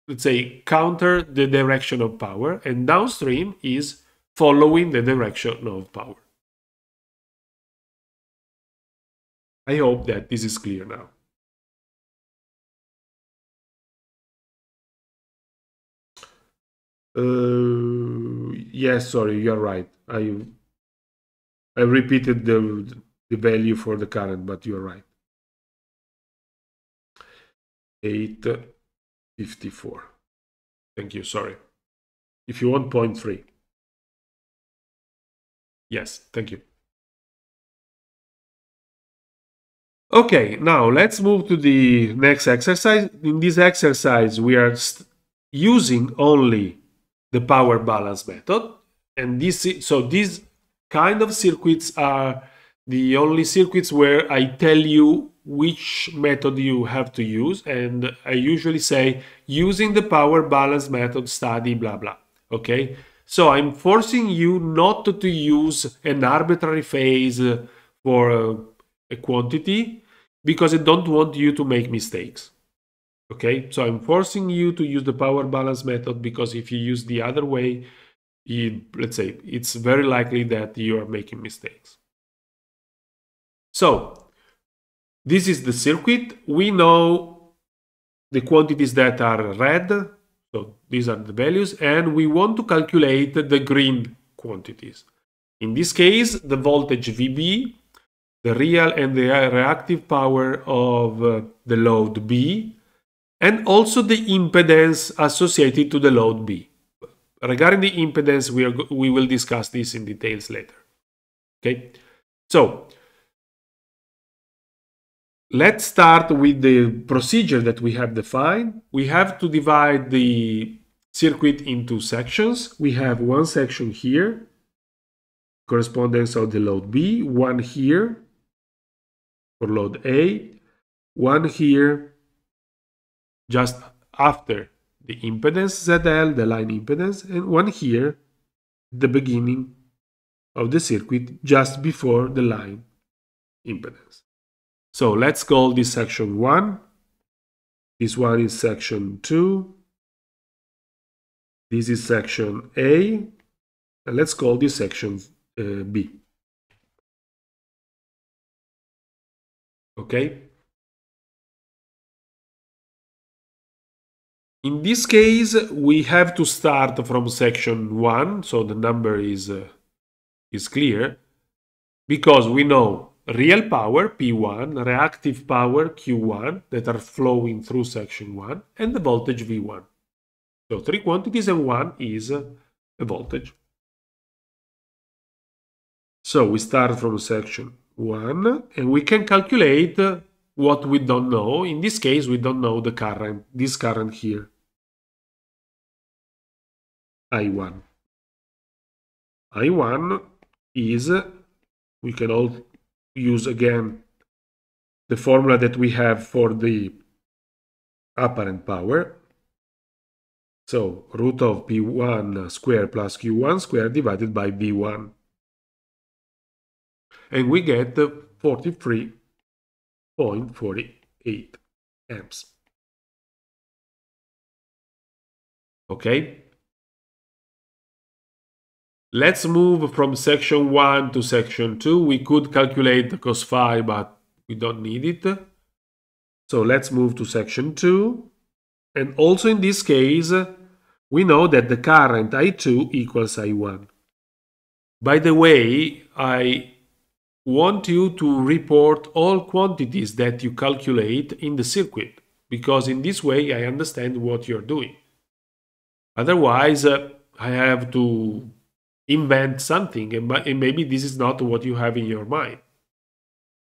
let's say, counter the direction of power, and downstream is following the direction of power. I hope that this is clear now. Uh... Yes, sorry, you're right. I I repeated the the value for the current, but you're right. 854. Uh, thank you, sorry. If you want point 0.3. Yes, thank you. Okay, now let's move to the next exercise. In this exercise, we are using only the power balance method. And this, so these kind of circuits are the only circuits where I tell you which method you have to use. And I usually say using the power balance method study, blah, blah. Okay. So I'm forcing you not to use an arbitrary phase for a, a quantity because I don't want you to make mistakes. Okay, so I'm forcing you to use the power balance method because if you use the other way, you, let's say it's very likely that you are making mistakes. So this is the circuit. We know the quantities that are red, so these are the values, and we want to calculate the green quantities. In this case, the voltage VB, the real and the reactive power of uh, the load B, and also the impedance associated to the load B. Regarding the impedance, we, are, we will discuss this in details later. Okay, so let's start with the procedure that we have defined. We have to divide the circuit into sections. We have one section here, correspondence of the load B, one here for load A, one here just after the impedance ZL, the line impedance, and one here, the beginning of the circuit just before the line impedance. So let's call this section 1. This one is section 2. This is section A. And let's call this section uh, B. Okay. In this case, we have to start from section 1, so the number is, uh, is clear, because we know real power, P1, reactive power, Q1, that are flowing through section 1, and the voltage V1. So three quantities and one is uh, a voltage. So we start from section 1, and we can calculate uh, what we don't know. In this case, we don't know the current, this current here, I1. I1 is, we can all use again the formula that we have for the apparent power. So root of P1 square plus Q1 square divided by V1. And we get 43 0.48 amps. Okay? Let's move from section 1 to section 2. We could calculate the cos phi, but we don't need it. So let's move to section 2. And also in this case, we know that the current I2 equals I1. By the way, I want you to report all quantities that you calculate in the circuit, because in this way I understand what you're doing. Otherwise, uh, I have to invent something, and, and maybe this is not what you have in your mind.